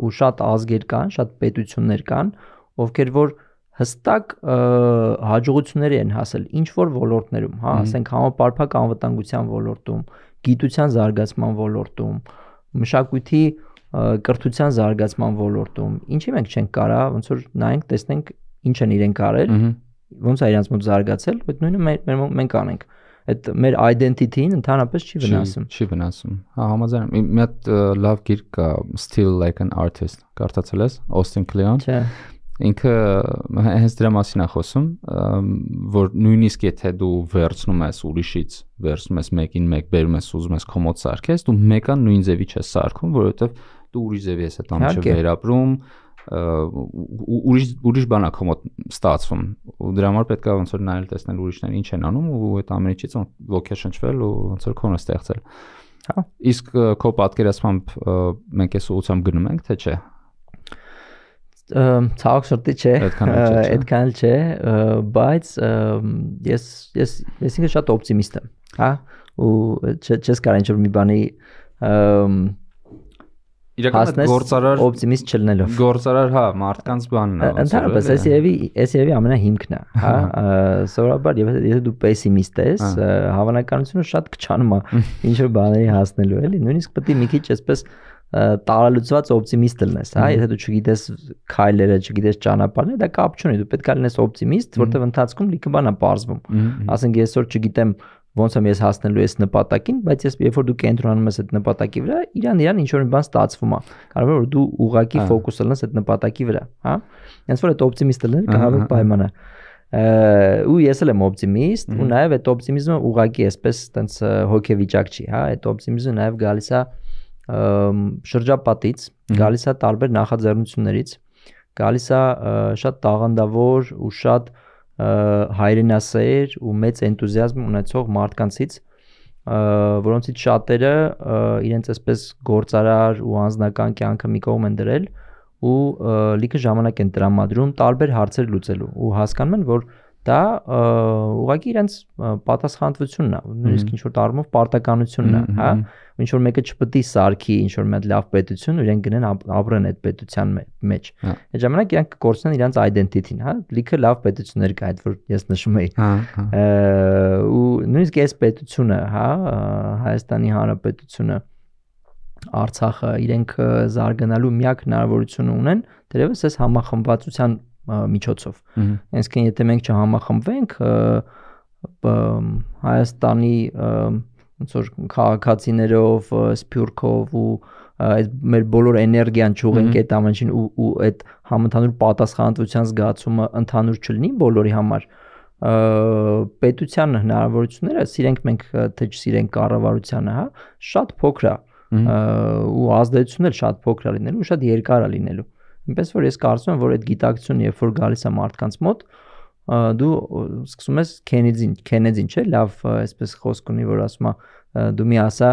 ու շատ ազգեր կան, շատ պետություններ կան, ովքեր որ, որ հստակ հաջողությունների են հասել ինչ որ ոլորտներում, հա, ասենք համապարփակ անվտանգության ոլորտում, գիտության զարգացման ոլորտում, մշակույթի կրթության զարգացման ոլորտում։ Ինչի՞ մենք չենք կարա ոնց որ նայենք, տեսնենք ինչ են իրենք արել, ոնց է իրancs մոտ զարգացել, այդ նույնը մեր մենք անենք։ Այդ մեր identity-ին ընդհանրապես չի վնասում։ Չի վնասում։ Հա, համաձայն եմ։ Մի հատ լավ գիրք կա, Still Like an Artist, կարդացել ես, Austin Kleon։ Չէ։ Ինքը հենց դրա մասին է խոսում, որ նույնիսկ եթե դու վերցնում ես ուրիշից, վերցնում ես մեկին մեկ, բերում ես ուզում ես կոմոդ սարքես, դու մեկան նույն ձևի չես սարքում, որովհետև դու ուրիշ ձևի ես այդ ամիջը վերապրում, ուրիշ ուրիշ բան է կոմոդ ստացվում։ Ու դրա համար պետք է ոնց որ նայել տեսնել ուրիշները ինչ են անում ու այդ ամենից ոգի շնչվել ու ոնց որ կոնը ստեղծել։ Հա։ Իսկ քո պատկերացմամբ մենք այս ուղությամբ գնում ենք, թե՞ չէ ցավոք շրտի չէ, այդքան էլ չէ, բայց ես ես ես ինքս շատ օպտիմիստ եմ, հա, ու չես կարող ինչ-որ մի բանի իրականում գործարար օպտիմիստ չլնելով։ Գործարար, հա, մարդկանց բանն է։ Ընդհանրապես էս երևի, էս երևի ամենահիմքն է, հա։ Սովորաբար եթե դու պեսիմիստ ես, հավանականությունը շատ կչանում է ինչ որ բաների հասնելու, էլի, նույնիսկ պետք է մի քիչ այսպես տարալուծված օպտիմիստ լինես, հա, եթե դու չգիտես քայլերը, չգիտես ճանապարհները, դա կապ չունի, դու պետք է լինես օպտիմիստ, որտեղ ընթացքում լիքը բան է բարձվում։ Ասենք այսօր չգիտեմ ոնց եմ ես հասնելու այս նպատակին, բայց ես երբ որ դու կենտրոնանում ես այդ նպատակի վրա, իրան իրան ինչ որ մի բան ստացվում է։ Կարևորը որ դու ուղակի ֆոկուսը լինես այդ նպատակի վրա, հա։ Հենց որ այդ օպտիմիստը լինել կարող պայմանը ու ես էլ եմ օպտիմիստ ու նաև այդ օպտիմիզմը ուղակի այսպես տենց հոգեվիճակ չի, հա, այդ օպտիմիզմը նաև գալիս է շրջապատից, գալիս է տարբեր նախաձեռնություններից, գալիս է շատ տաղանդավոր ու շատ հայրենասեր ու մեծ энտուզիազմ ունեցող մարդկանցից, որոնցից շատերը իրենց այսպես գործարար ու անձնական կյանքը մի կողմ են դրել ու լիքը ժամանակ են տրամադրում տարբեր հարցեր լուծելու ու հասկանում են, որ դա ուղղակի իրենց պատասխանատվությունն է, նույնիսկ ինչ որ առումով պարտականությունն է, հա։ mm -hmm ինչ որ մեկը չպետք է սարքի ինչ որ մեծ լավ պետություն ու իրենք գնեն ապրեն այդ պետության մեջ։ հա։ Այդ ժամանակ իրանք կկործնեն իրենց identity-ն, հա, լիքը լավ պետություններ կա, այդ որ ես նշում էի։ Հա։, հա։ Ու նույնիսկ այս պետությունը, հա, Հայաստանի Հանրապետությունը Արցախը իրենք զարգանալու միակ հնարավորությունը ունեն դերևս այս համախմբվածության միջոցով։ Այսինքն եթե մենք չհամախմբվենք Հայաստանի և, ոնց որ քաղաքացիներով, սփյուրքով ու այդ մեր բոլոր էներգիան ճուղենք այդ ամենին ու ու այդ համընդհանուր պատասխանատվության զգացումը ընդհանուր չլինի բոլորի համար պետության հնարավորությունները սիրենք մենք թե չսիրենք կառավարությանը, հա, շատ փոքր է ու ազդեցությունը շատ փոքր է լինելու, շատ երկար է լինելու։ Ինչպես որ ես կարծում եմ, որ այդ գիտակցությունը երբ որ գալիս է մարդկանց մոտ, դու սկսում ես Քենեդին, Քենեդին, չէ՞, լավ, այսպես խոսք ունի, որ ասում է դու մի ասա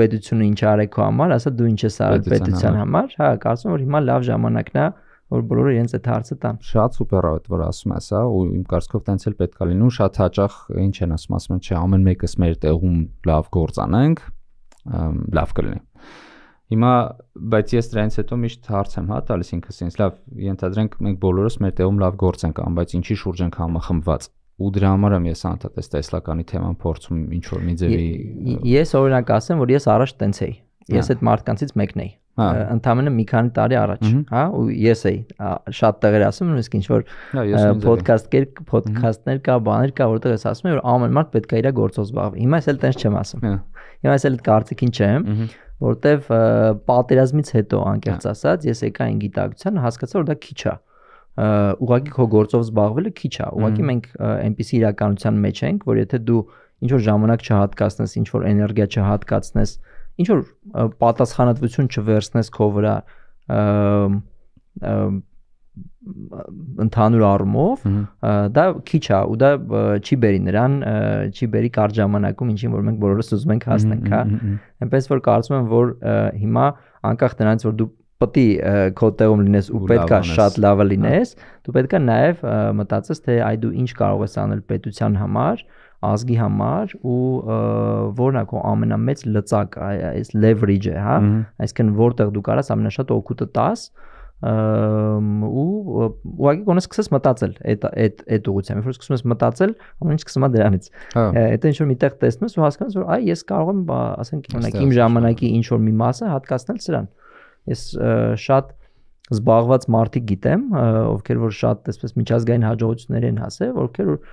պետությունը ինչ արե քո համար, ասա դու ինչ ես արել պետության համար, հա, կարծում որ հիմա լավ ժամանակն է որ բոլորը իրենց այդ հարցը տան։ Շատ սուպեր է, որ ասում ես, հա, ու իմ կարծիքով տենց էլ պետք է լինի ու շատ հաճախ ինչ են ասում, ասում են, չէ, ամեն մեկս մեր տեղում լավ գործանանք, լավ կլինի։ Հիմա, բայց ես դրանից հետո միշտ հարց եմ հա տալիս ինքս ինձ, լավ, ենթադրենք մենք բոլորս մեր տեղում լավ գործ ենք անում, բայց ինչի շուրջ ենք համախմբված։ Ու դրա համար եմ ես անդադես տեսլականի թեման փորձում ինչ որ մի ձևի Ես օրինակ ասեմ, որ ես առաջ տենց էի։ Ես հա։ այդ մարդկանցից մեկն էի։ հա։ Ընդամենը մի քանի տարի առաջ, հա, ու ես էի շատ տեղեր ասում, նույնիսկ ինչ որ հա, podcast կեր, podcast-ներ կա, բաներ կա, որտեղ ես ասում եմ, որ ամեն մարդ պետք է իր գործով զբաղվի։ Հիմա ես էլ տենց չեմ ասում։ Հա Եվ այս էլ կարծիքին չեմ, որովհետև պատերազմից հետո անկեղծ հա։ ասած ես եկա այն գիտակցության, հասկացա որ դա քիչ է ուղղակի քո գործով զբաղվելը քիչ է։ Ուղղակի մենք այնպիսի իրականության մեջ ենք, որ եթե դու ինչ որ ժամանակ չհատկացնես, ինչ որ էներգիա չհատկացնես, ինչ որ պատասխանատվություն չվերցնես քո վրա, ընդհանուր առումով դա քիչ է ու դա չի բերի նրան չի բերի կարճ ժամանակում ինչին որ մենք բոլորս ուզում ենք հասնենք հա այնպես որ կարծում եմ որ հիմա անկախ նրանից որ դու պետք է քո տեղում լինես ու պետքա շատ լավը լինես դու պետքա նաև մտածես թե այ դու ինչ կարող ես անել պետության համար ազգի համար ու որն է քո ամենամեծ լծակ այս leverage-ը հա այսինքն որտեղ դու կարաս ամենաշատ օգուտը տաս ու ուղղակի գոնե սկսես մտածել այդ այդ այդ ուղությամբ երբ որ սկսում ես մտածել ամեն ինչ սկսում է դրանից դա հա։ ինչ որ միտեղ տեսնում ես ու հասկանում ես որ այ ես կարող եմ ասենք օրինակ իմ ժամանակի ինչ որ մի մասը հատկացնել սրան ես շատ զբաղված մարդիկ գիտեմ ովքեր որ շատ այսպես միջազգային հաջողություններ են հասել ովքեր որ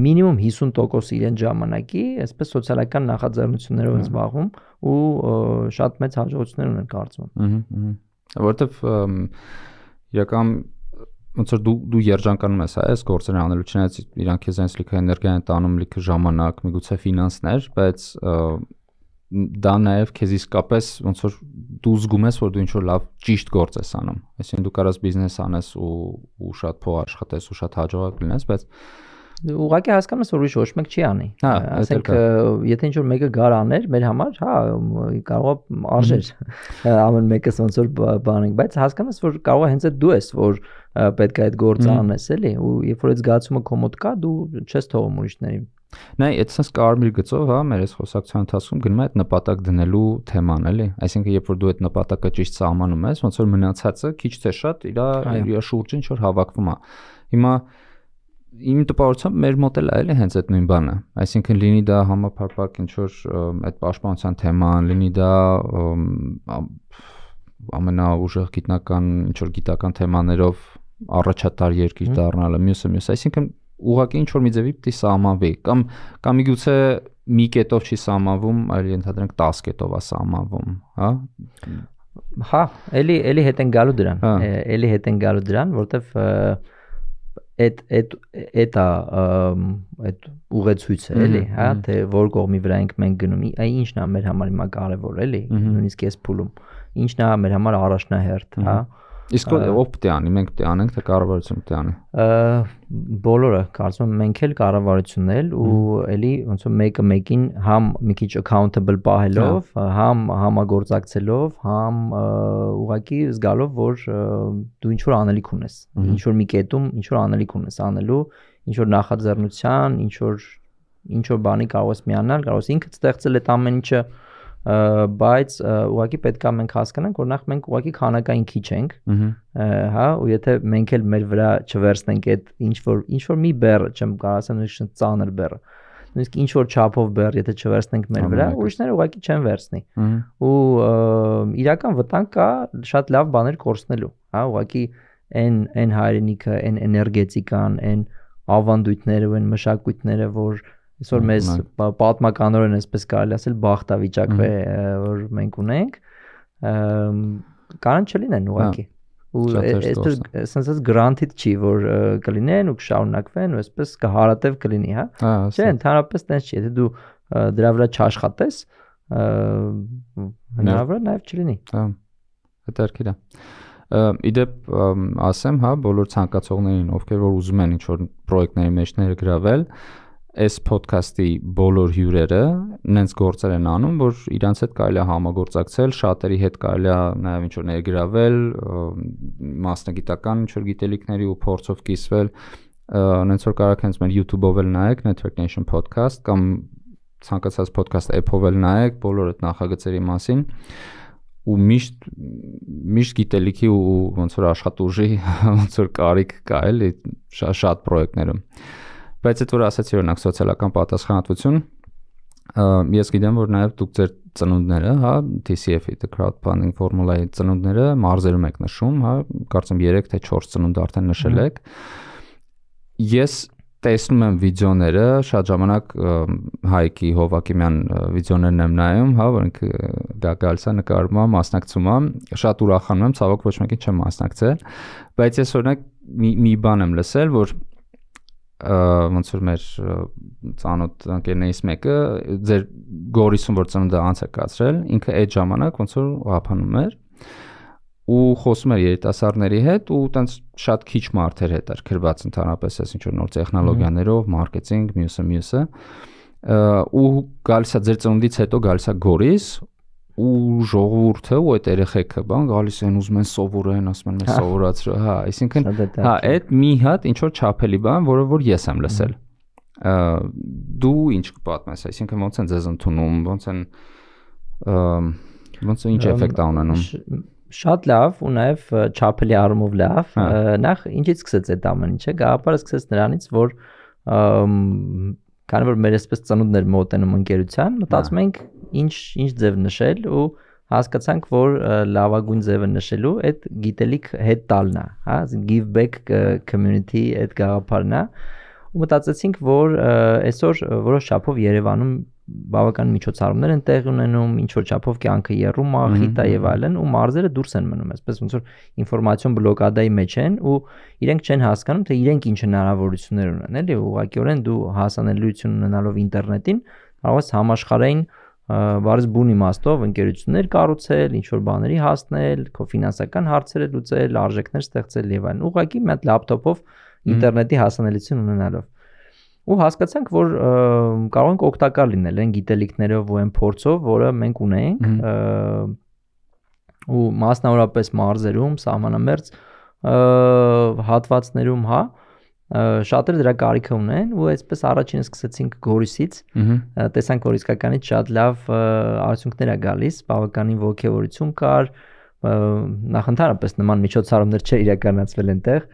մինիմում 50% իրեն ժամանակի, այսպես սոցիալական նախաձեռնություններով են հա։ զբաղվում ու շատ մեծ հաջողություններ ունեն կարծում եմ։ Ահա, ահա որովհետև իրական ոնց որ դու դու երջանկանում ես, հա, այս գործերը անելու չնայած իրանք քեզ այնս լիքը էներգիա են տանում, լիքը ժամանակ, միգուցե ֆինանսներ, բայց դա նաև քեզ իսկապես ոնց որ դու զգում ես, որ դու ինչ որ լավ ճիշտ գործ ես անում։ Այսինքն դու կարաս բիզնես անես ու ու շատ փող աշխատես ու շատ հաջողակ լինես, բայց ուղղակի հասկանում ես որ ուրիշ ոչ մեկ չի անի հա, ասենք եթե ինչ որ մեկը գար աներ մեր համար հա կարող է արժեր ամեն մեկը ոնց որ բանենք բայց հասկանում ես որ կարող է հենց այդ դու ես որ պետք է այդ գործը անես էլի ու երբ որ այդ զգացումը քո մոտ կա դու չես թողում ուրիշներին Նայ, այդ sense կարմիր գծով, հա, մեր այս խոսակցության ընթացքում գնում է այդ նպատակ դնելու թեման, էլի։ Այսինքն, երբ որ դու այդ նպատակը ճիշտ սահմանում ես, ոնց որ մնացածը քիչ թե շատ իր շուրջը ինչ որ հավաքվում է։ Հիմա իմ տպավորությամբ մեր մոտ էլ այլ է հենց այդ նույն բանը այսինքն լինի դա համապարփակ ինչ որ այդ պաշտպանության թեման լինի դա ամենաուժեղ գիտնական ինչ որ գիտական թեմաներով առաջատար երկիր դառնալը մյուսը մյուս այսինքն ուղղակի ինչ որ մի ձևի պիտի սահմանվի կամ կամ միգուցե մի կետով չի սահմանվում այլ ենթադրենք 10 կետով է սահմանվում հա հա էլի էլի հետ են գալու դրան հա։ էլի հետ են գալու դրան որովհետև այդ այդ այդ է այդ ուղեցույցը էլի, հա, թե որ կողմի վրա ենք մենք գնում։ Այ ինչն է մեր համար հիմա կարևոր էլի, նույնիսկ ես փուլում։ Ինչն է մեր համար առաջնահերթ, հա։ Ա Իսկ ով պետք է անի, մենք պետք է անենք, թե կառավարությունը պետք է անի։ Բոլորը, կարծում եմ, մենք էլ կառավարությունն էլ ու էլի ոնց որ մեկը մեկին համ մի քիչ accountable պահելով, հա։ համ համագործակցելով, համ ուղակի զգալով, որ դու ինչ որ անելիք ունես, ինչ որ մի կետում ինչ որ անելիք ունես անելու, ինչ որ նախաձեռնության, ինչ որ ինչ որ բանի կարող ես միանալ, կարող ես ինքդ ստեղծել այդ ամեն ինչը, բայց ուղղակի պետքա մենք հասկանանք, որ նախ մենք ուղղակի քանակային քիչ ենք, հա, ու եթե մենք էլ մեր վրա չվերցնենք այդ ինչ որ ինչ որ մի բեռ, չեմ կարող ասեմ, նույնիսկ ծանր բեռ, նույնիսկ ինչ որ չափով բեռ, եթե չվերցնենք մեր վրա, ուրիշները ուղղակի չեն վերցնի։ Ու իրական վտանգ կա շատ լավ բաներ կորցնելու, հա, ուղղակի այն այն հայրենիքը, այն էներգետիկան, այն ավանդույթները, այն մշակույթները, որ Այսօր մեզ պատմականորեն այսպես կարելի ասել բախտավիճակը որ մենք ունենք կարան չլինեն հա, ուղակի ու այսպես sense-ս գրանտիդ չի որ կլինեն ու կշարունակվեն ու այսպես կհարատև կլինի, հա։, հա Չէ, ընդհանրապես տենց չի, եթե դու դրա վրա չաշխատես, հնարավոր է նաև չլինի։ Հա։ Հետաքրքիր է։ Իդեպ ասեմ, հա, բոլոր ցանկացողներին, ովքեր որ ուզում են ինչ-որ պրոյեկտների մեջ ներգրավել, այս ոդքասթի բոլոր հյուրերը նենց գործեր են անում, որ իրանց հետ կարելի է համագործակցել, շատերի հետ կարելի է նաև ինչ որ ներգրավել, մասնագիտական ինչ որ գիտելիքների ու փորձով կիսվել, նենց որ կարող եք հենց մեր YouTube-ով էլ նայեք Network Nation podcast կամ ցանկացած podcast app-ով էլ նայեք բոլոր այդ նախագծերի մասին ու միշտ միշտ գիտելիքի ու ոնց որ աշխատուժի ոնց որ կարիք կա էլի շատ շատ պրոյեկտներում։ շա, Բայց այդ որ ասացի օրինակ սոցիալական պատասխանատվություն, ես գիտեմ, որ նաև դուք ձեր ծնունդները, հա, TCF-ի the crowd planning formula-ի ծնունդները մարզերում եք նշում, հա, կարծեմ 3 թե 4 ծնունդ արդեն նշել եք։ Ես տեսնում եմ վիդեոները, շատ ժամանակ Հայկի Հովակիմյան վիդեոներն եմ նայում, հա, որոնք դա գալիս է նկարումա, մասնակցումա, շատ ուրախանում եմ, ցավոք ոչ մեկին չեմ մասնակցել, բայց ես օրինակ մի, մի բան եմ լսել, որ ոնց որ մեր ծանոթ ընկերներից մեկը ձեր գորիսում որ ծնունդը անց է կացրել, ինքը այդ ժամանակ ոնց որ հափանում էր ու խոսում էր երիտասարդների հետ ու տենց շատ քիչ մարդեր հետ էր գրված ընդհանրապես այս ինչ որ նոր տեխնոլոգիաներով, մարքեթինգ, մյուսը, մյուսը ու գալիս է ձեր ծնունդից հետո գալիս է գորիս ու ժողովուրդը ու այդ երեխեքը բան գալիս են ուզում են սովորեն, ասում են մենք սովորացրա, հա, այսինքն հա, այդ մի հատ ինչ որ չափելի բան, որը որ ես եմ լսել։ Դու ինչ կպատմես, այսինքն ոնց են ձեզ ընդունում, ոնց են ոնց ինչ էֆեկտ ա ունենում շատ լավ ու նաև չափելի արմով լավ։ հա։ Նախ ինչից սկսեց այդ ամեն ինչը, գաղափարը սկսեց նրանից, որ Քանի որ մեր այսպես ծնունդներ մոտենում ընկերության, մտածում ենք ինչ ինչ ձև նշել ու հասկացանք, որ լավագույն ձևը նշելու այդ գիտելիք հետ տալն է, հա, give back community այդ գաղափարն է։ Ու մտածեցինք, որ այսօր որոշ շափով Երևանում բավական միջոցառումներ են տեղ ունենում, ինչ որ չափով կյանքը երում է, խիտ է եւ այլն, ու մարզերը դուրս են մնում, այսպես ոնց որ ինֆորմացիոն բլոկադայի մեջ են ու իրենք չեն հասկանում, թե իրենք ինչ հնարավորություններ ունեն, էլի ուղղակիորեն դու հասանելիություն ունենալով ինտերնետին կարող ես համաշխարհային բարձ բուն իմաստով ընկերություններ կառուցել, ինչ որ բաների հասնել, քո ֆինանսական հարցերը լուծել, արժեքներ ստեղծել եւ այլն։ Ուղղակի մի հատ լապտոպով ինտերնետի հասանելիություն ունենալով ու հասկացանք, որ կարող ենք օգտակար լինել այն գիտելիքներով ու այն փորձով, որը մենք ունենք ու մասնավորապես մարզերում, սահմանամերձ հատվածներում, հա, շատերը դրա կարիքը ունեն ու այսպես առաջինը սկսեցինք գորիսից տեսանք որ իսկականից շատ լավ արդյունքներ է գալիս բավականին ողջավորություն կար նախ ընդհանրապես նման միջոցառումներ չէ իրականացվել այնտեղ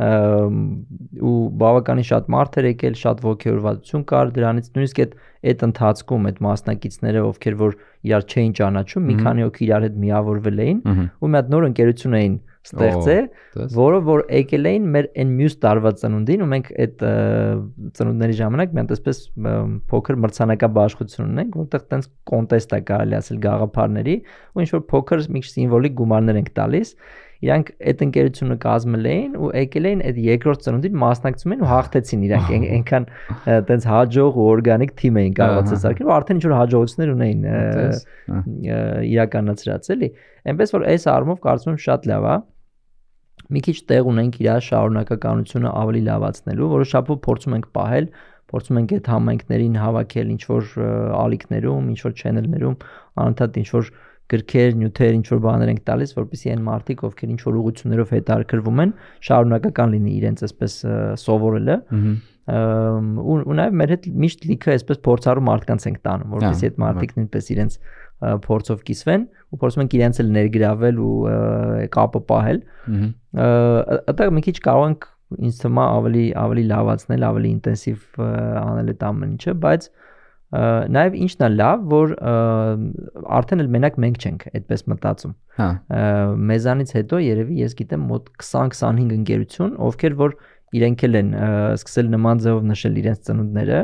ու բավականին շատ մարդ էր եկել, շատ ողջորվածություն կար դրանից, նույնիսկ այդ այդ ընթացքում այդ մասնակիցները, ովքեր որ իրար չէին ճանաչում, մի քանի հոգի իրար հետ միավորվել էին ու մի հատ նոր ընկերություն էին ստեղծել, որով որ եկել էին մեր այն մյուս տարվա ծնունդին ու մենք այդ ծնունդների ժամանակ մենք այսպես փոքր մրցանակա բաշխություն ունենք, որտեղ տենց կոնտեստ է կարելի ասել գաղափարների ու ինչ որ փոքր մի քիչ սիմվոլիկ գումարներ ենք տալիս իրանք այդ ընկերությունը կազմել էին ու եկել էին այդ երկրորդ ծնունդին մասնակցում էին ու հաղթեցին իրանք այնքան այդպես հաջող ու օրգանիկ թիմ էին կարողացել սարքել ու արդեն ինչ որ հաջողություններ ունեին իրականացրած էլի այնպես որ այս առումով կարծում եմ շատ լավ է մի քիչ տեղ ունենք իր շարունակականությունը ավելի լավացնելու որոշապով փորձում ենք պահել փորձում ենք այդ համայնքներին հավաքել ինչ որ ալիքներում, ինչ որ չենելներում, անընդհատ ինչ որ գրքեր, նյութեր, ինչ որ բաներ ենք տալիս, որպեսզի այն մարդիկ, ովքեր ինչ որ ուղություններով հետարկվում են, շարունակական լինի իրենց այսպես սովորելը։ ու ու նաև մեր հետ միշտ լիքը այսպես փորձառու մարդկանց ենք տանում, որպեսզի այդ մարդիկ նույնպես իրենց փորձով կիսվեն ու փորձում ենք իրենց էլ ներգրավել ու կապը պահել։ Այդտեղ մի քիչ կարող ենք ինձ թվում ավելի ավելի լավացնել, ավելի ինտենսիվ անել այդ ամեն ինչը, բայց Նաև ինչն է լավ, որ արդեն էլ մենակ մենք չենք այդպես մտածում։ Հա։ Մեզանից հետո երևի ես գիտեմ մոտ 20-25 ընկերություն, ովքեր որ իրենք էլ են սկսել նման ձևով նշել իրենց ծնունդները,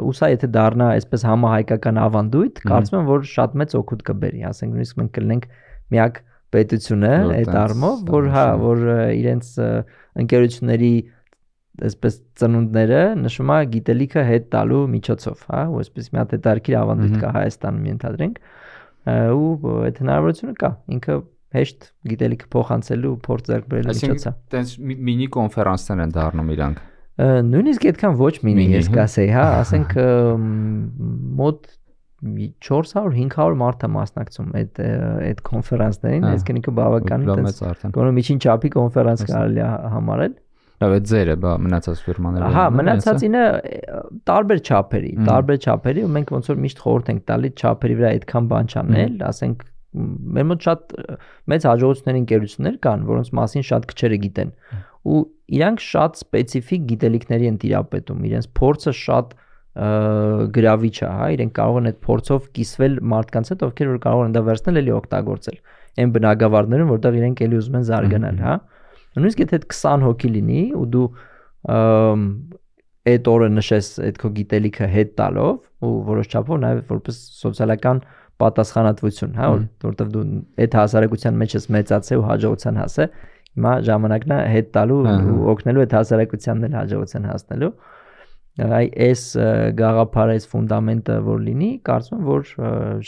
ու սա եթե դառնա այսպես համահայկական ավանդույթ, կարծում եմ որ շատ մեծ օգուտ կբերի, ասենք նույնիսկ մենք կլինենք միակ պետությունը այդ առումով, որ հա, որ իրենց ընկերությունների այսպես ծնունդները նշում է գիտելիքը հետ տալու միջոցով, հա, ու այսպես մի հատ դարքիր ավանդույթ կա Հայաստանում ենթադրենք, ու այդ հնարավորությունը կա, ինքը հեշտ գիտելիքը փոխանցելու փորձ ձեռք բերելու միջոց է։ Այսինքն, տենց մինի կոնֆերանսներ են դառնում իրանք։ Նույնիսկ այդքան ոչ մինի ես կասեի, հա, ասենք հա։ մոտ 400-500 մարդ է մասնակցում այդ այդ կոնֆերանսներին, այսինքն ինքը բավականին տես գոնը միջին չափի կոնֆերանս կարելի է համարել։ Լավ, այդ ձերը, բա մնացած ֆիրմաները։ Հա, մնացածինը տարբեր չափերի, տարբեր չափերի ու մենք ոնց որ միշտ խորհուրդ ենք տալի չափերի վրա այդքան բան չանել, ասենք մեր մոտ շատ մեծ հաջողություններ ընկերություններ կան, որոնց մասին շատ քչերը գիտեն։ Ու իրանք շատ սպეციფიկ գիտելիքների են տիրապետում, իրենց փորձը շատ գրավիչ է, հա, իրենք կարող են այդ փորձով կիսվել մարդկանց հետ, ովքեր որ կարող են դա վերցնել էլի օգտագործել այն բնագավառներում, որտեղ իրենք էլի ուզում են զարգանալ, հա։ Նույնիսկ եթե 20 հոգի լինի ու դու այդ օրը նշես այդ քո գիտելիքը հետ տալով ու որոշ չափով նաև որպես սոցիալական պատասխանատվություն, հա, որովհետև դու այդ հասարակության մեջ ես մեծացել ու հաջողության հասել, հիմա ժամանակն է հետ տալու ու օգնելու այդ հասարակությանն էլ հաջողության հասնելու այ այս գաղափարը այս ֆունդամենտը որ լինի կարծում եմ որ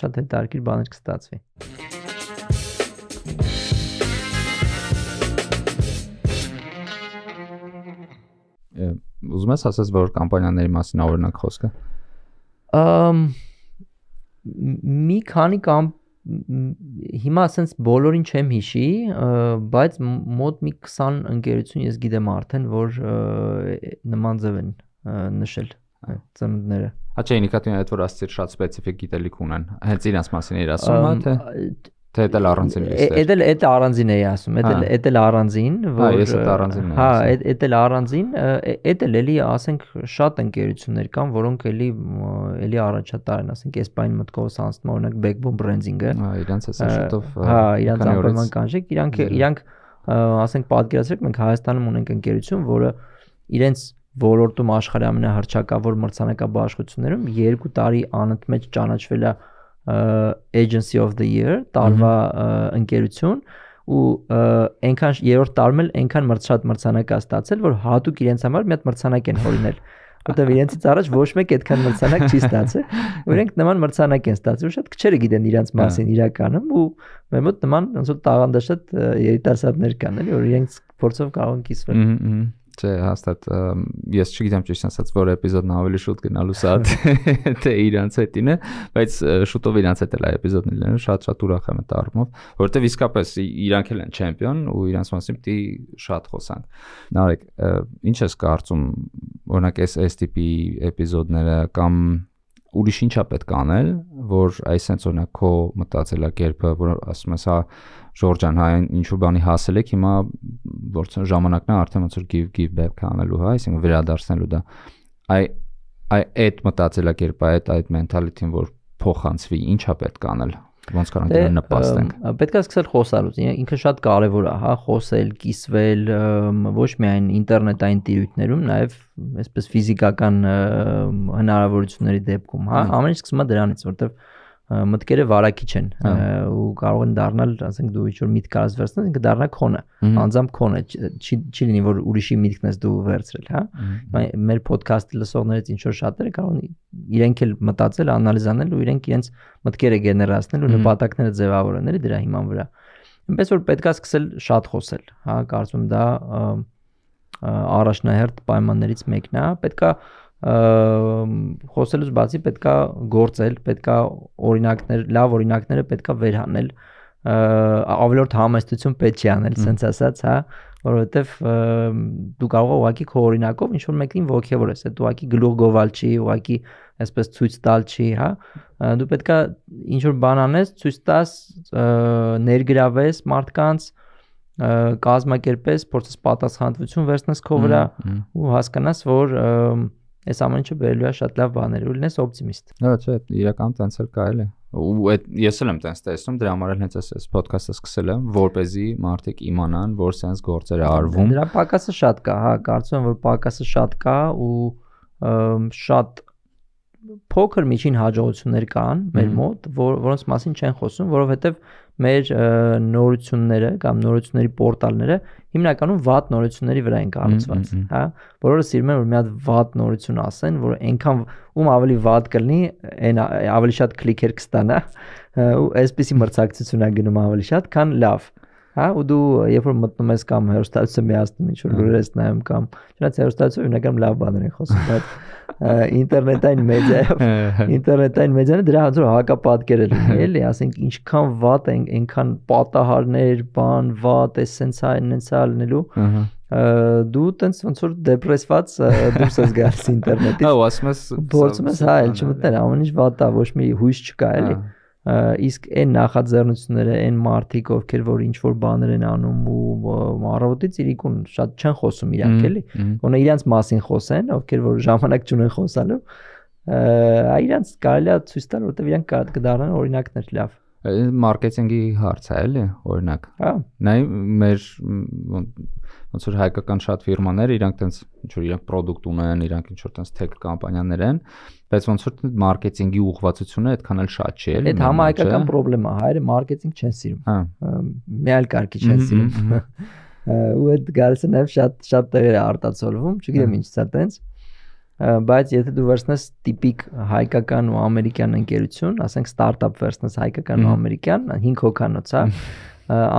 շատ հետաքրքիր բաներ կստացվի Ուզում ես ասես, որ կամպանիաների մասին օրինակ խոսքը։ Ամ մի քանի կամ հիմա ասենց բոլորին չեմ հիշի, բայց մոտ մի 20 ընկերություն ես գիտեմ արդեն, որ նման ձև են նշել ծնունդները։ Հա չէ, նկատի ունի այդ որ աստեր շատ սպეციფიկ գիտելիք ունեն։ Հենց իրաց մասին էր ասում, հա թե։ Թե դա առանձին լիստ է։ Դա էլ առանձին էի ասում, դա էլ դա էլ առանձին, որ Հա, ես դա առանձինն եմ։ Հա, դա էլ առանձին, դա էլ էլի ասենք շատ ընկերություններ կան, որոնք էլի էլի առաջատար են, ասենք ես բայն մտքովս անցնում, օրինակ Backbone branding-ը։ Հա, իրանց է շուտով։ Հա, իրանց ապրման կանչեք, իրանք իրանք ասենք պատկերացրեք, մենք Հայաստանում ունենք ընկերություն, որը իրենց ոլորտում աշխարհի ամենահռչակավոր մրցանակաբաշխություններում 2 տարի անընդմեջ ճանաչվել է Agency of the Year տարվա ընկերություն ու այնքան երրորդ տարում էլ այնքան մրցած մրցանակ է ստացել, որ հատուկ իրենց համար մի հատ մրցանակ են հորինել որտեվ իրենցից առաջ ոչ մեկ այդքան մրցանակ չի ստացել։ Որենք նման մրցանակ են ստացել, շատ քչերը գիտեն իրենց հա։ մասին իրականում ու մեր մոտ նման ոնց որ տաղանդաշատ երիտասարդներ կան, էլի, որ իրենց փորձով կարող են կիսվել։ Հм, հм չէ, հաստատ ես չգիտեմ ճիշտ ասած, որ էպիզոդն ավելի շուտ գնալուս է, թե իրանց հետին է, բայց շուտով իրանց հետ էլ է էպիզոդն լինելու, շատ-շատ ուրախ եմ այդ առումով, որովհետև իսկապես իրանք էլ են չեմպիոն ու իրանց մասին պիտի շատ խոսանք։ Նարեկ, ինչ ես կարծում, օրինակ այս STP էպիզոդները կամ ուրիշ ինչա պետք անել, որ այսպես օրինակ քո մտածելակերպը, որ ասում ես, հա Ժորջան, հա, այն ինչ որ բանի հասել եք, հիմա որքան ժամանակն է արդեն ոնց որ give give back անելու, հա, այսինքն վերադարձնելու դա։ Այ այ այդ մտածելակերպը, այդ այդ մենթալիտին, որ փոխանցվի, ինչա պետք անել ոնց կարող ենք դրան դե, նպաստենք։ Պետք է սկսել խոսալուց։ Ինքը շատ կարևոր է, հա, խոսել, կիսվել ոչ միայն ինտերնետային տիրույթներում, նաև այսպես ֆիզիկական հնարավորությունների դեպքում, հա։ Ամեն ինչ սկսվում է դրանից, որտեղ մտքերը վարակիչ են ու կարող են դառնալ, ասենք դու ինչ որ միտք կարաս վերցնես, ինքը դառնա քոնը, անձամբ քոնը, չի չի լինի որ ուրիշի միտքն ես դու վերցրել, հա։ Մեր ոդքասթի լսողներից ինչ որ շատերը կարող են իրենք էլ մտածել, անալիզանել ու իրենք իրենց մտքերը գեներացնել ու նպատակները ձևավորել դրա հիման վրա։ Ինչպես որ պետքա սկսել շատ խոսել, հա, կարծում դա առաջնահերթ պայմաններից մեկն է, պետքա խոսելուց բացի պետքա գործել, պետքա օրինակներ, լավ օրինակները պետքա վերհանել, ավելորդ համեստություն պետք չի անել, ասենց ասած, հա, որովհետև դու կարող ես ուղակի քո օրինակով ինչ որ մեկին ողջևորես, այդ ուղակի գլուխ գովալ չի, ուղակի այսպես ցույց տալ չի, հա, դու պետքա ինչ որ բան անես, ցույց տաս, ներգրավես մարդկանց, կազմակերպես, փորձես պատասխանատվություն վերցնես քո վրա ու հասկանաս, որ և, այս ամեն ինչը բերելու է շատ լավ բաներ ու լինես օպտիմիստ։ Հա, չէ, իրական տենց էլ կարել է։ Ու այդ ես էլ եմ տենց տեսնում, դրա համար էլ հենց այս այս ոդքասթը սկսել եմ, որ เป զի մարդիկ իմանան, որ sense գործեր է արվում։ Դրա պակասը շատ կա, հա, կարծում եմ, որ պակասը շատ կա ու շատ փոքր միջին հաջողություններ կան մեր մոտ, որ որոնց մասին չեն խոսում, որովհետև մեր նորությունները կամ նորությունների պորտալները հիմնականում վատ նորությունների վրա են կառուցված, հա։ Բոլորը սիրում են որ մի հատ վատ նորություն ասեն, որ այնքան ում ավելի վատ կլինի, այն ավելի շատ կլիքեր կստանա, ու այսպեսի մրցակցություն է գնում ավելի շատ, քան լավ։ Ա Հա ու դու երբ որ մտնում ես կամ հերոստացիա միացնում ինչ որ լուրեր ես նայում կամ չնայած հերոստացիա հիմնականում լավ բաներ են խոսում, բայց ինտերնետային մեդիայով ինտերնետային մեդիան դրա հենց որ հակապատկերել է, էլի, ասենք ինչքան վատ են, այնքան պատահարներ, բան, վատ, էս սենց հա, այնց հա լինելու դու տենց ոնց որ դեպրեսված դուրս ես գալիս ինտերնետից։ Հա, ասում ես, փորձում ես հա, էլ չմտնել, ամեն ինչ հա։ վատ է, ոչ մի հույս չկա, էլի։ Հա իսկ այն նախաձեռնությունները, այն մարտիկ, ովքեր որ ինչ որ բաներ են անում ու առավոտից իրիկուն շատ չեն խոսում իրանք էլի, գոնե իրանց մասին խոսեն, ովքեր որ ժամանակ չունեն խոսալու, այ իրանց կարելի է ցույց տալ, որովհետև իրանք կդառնան օրինակներ լավ մարքեթինգի հարց է, էլի, օրինակ։ Հա։ Նայ մեր ոնց որ հայկական շատ ֆիրմաներ իրանք տենց ինչ որ իրանք product ունեն, իրանք ինչ որ տենց tech կամպանիաներ են, բայց ոնց որ մարքեթինգի ուղղվածությունը այդքան էլ շատ չի, էլի։ Այդ համահայկական խնդրեմա, հայերը մարքեթինգ չեն սիրում։ Հա։ Մի այլ կարգի չեն սիրում։ Ու այդ գալիս է նաև շատ շատ տեղեր արտացոլվում, չգիտեմ հա։ ինչ ցա տենց։ Հա բայց եթե դու վերցնես տիպիկ հայկական ու ամերիկյան ընկերություն, ասենք ստարտափ վերցնես հայկական ու ամերիկյան 5 հոկանոց, հա,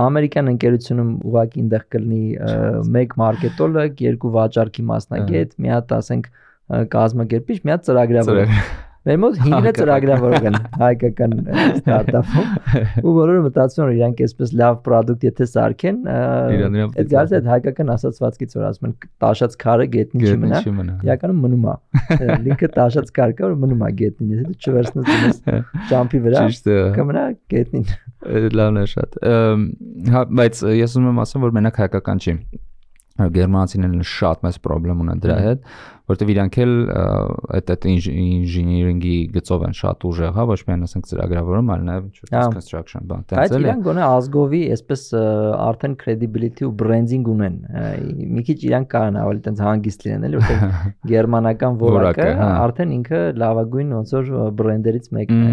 ամերիկյան ընկերությունում ուղղակի այնտեղ կլինի մեկ մարքետոլոգ, երկու վաճառքի մասնագետ, մի հատ ասենք կազմակերպիչ, մի հատ ծրագրավոր։ Մեր մոտ 5-ը ծրագրավորող են հայկական ստարտափում ու բոլորը մտածում են իրանք այսպես լավ product եթե սարքեն այդ գալիս այդ հայկական ասացվածքից որ ասում են տաշած քարը գետնի չի մնա իրականում մնում է լինքը տաշած քար կա որ մնում է գետնին եթե դու չվերցնես դնես ջամփի վրա կմնա գետնին լավն է շատ հա բայց ես ուզում եմ ասեմ որ մենակ հայկական չի գերմանացիներն շատ մեծ խնդրեմ ունեն դրա հետ որովհետև իրանք էլ այդ այդ ինժեներինգի գծով են շատ ուժեղ, հա, ոչ միայն ասենք ծրագրավորում, այլ նաև ինչ-որ հա։ construction բան, տենց էլ։ Բայց իրանք գոնե ազգովի այսպես արդեն credibility ու branding ունեն։ Մի քիչ իրանք կարան ավելի տենց հանգիստ լինեն, էլ որովհետև գերմանական որակը հա։ արդեն ինքը լավագույն ոնց որ բրենդերից մեկն է։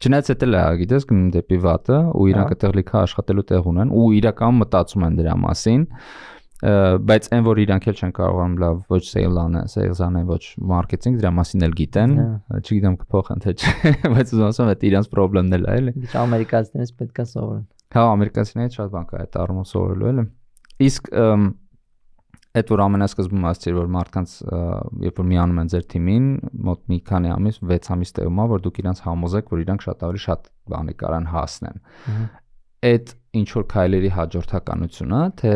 Չնայած դա լա, գիտես, դեպի վատը ու իրանք հա։ այդտեղ լիքա աշխատելու տեղ ունեն ու իրական մտածում են դրա մասին։ Ա բայց այն որ իրանք էլ չեն կարողանում լավ ոչ sales-անը, sales-անը ոչ մարքեթինգ, դրա մասին էլ գիտեն, հա։ չգիտեմ կփոխեն թե չէ, բայց ուզում ասեմ, այդ իրանք խնդրն էլ է, էլի։ Ինչ ամերիկացիներից պետքա սովորեն։ Հա, ամերիկացիներից շատ բան կա այդ առումով սովորելու, էլի։ Իսկ այդ որ ամենասկզբում ասցիր որ մարդկանց երբ որ միանում են ձեր թիմին մոտ մի քանի ամիս 6 ամիս տևում է որ դուք իրանք համոզեք որ իրանք շատ ավելի շատ բանի կարան հասնեն այդ ինչ որ քայլերի հաջորդականությունը թե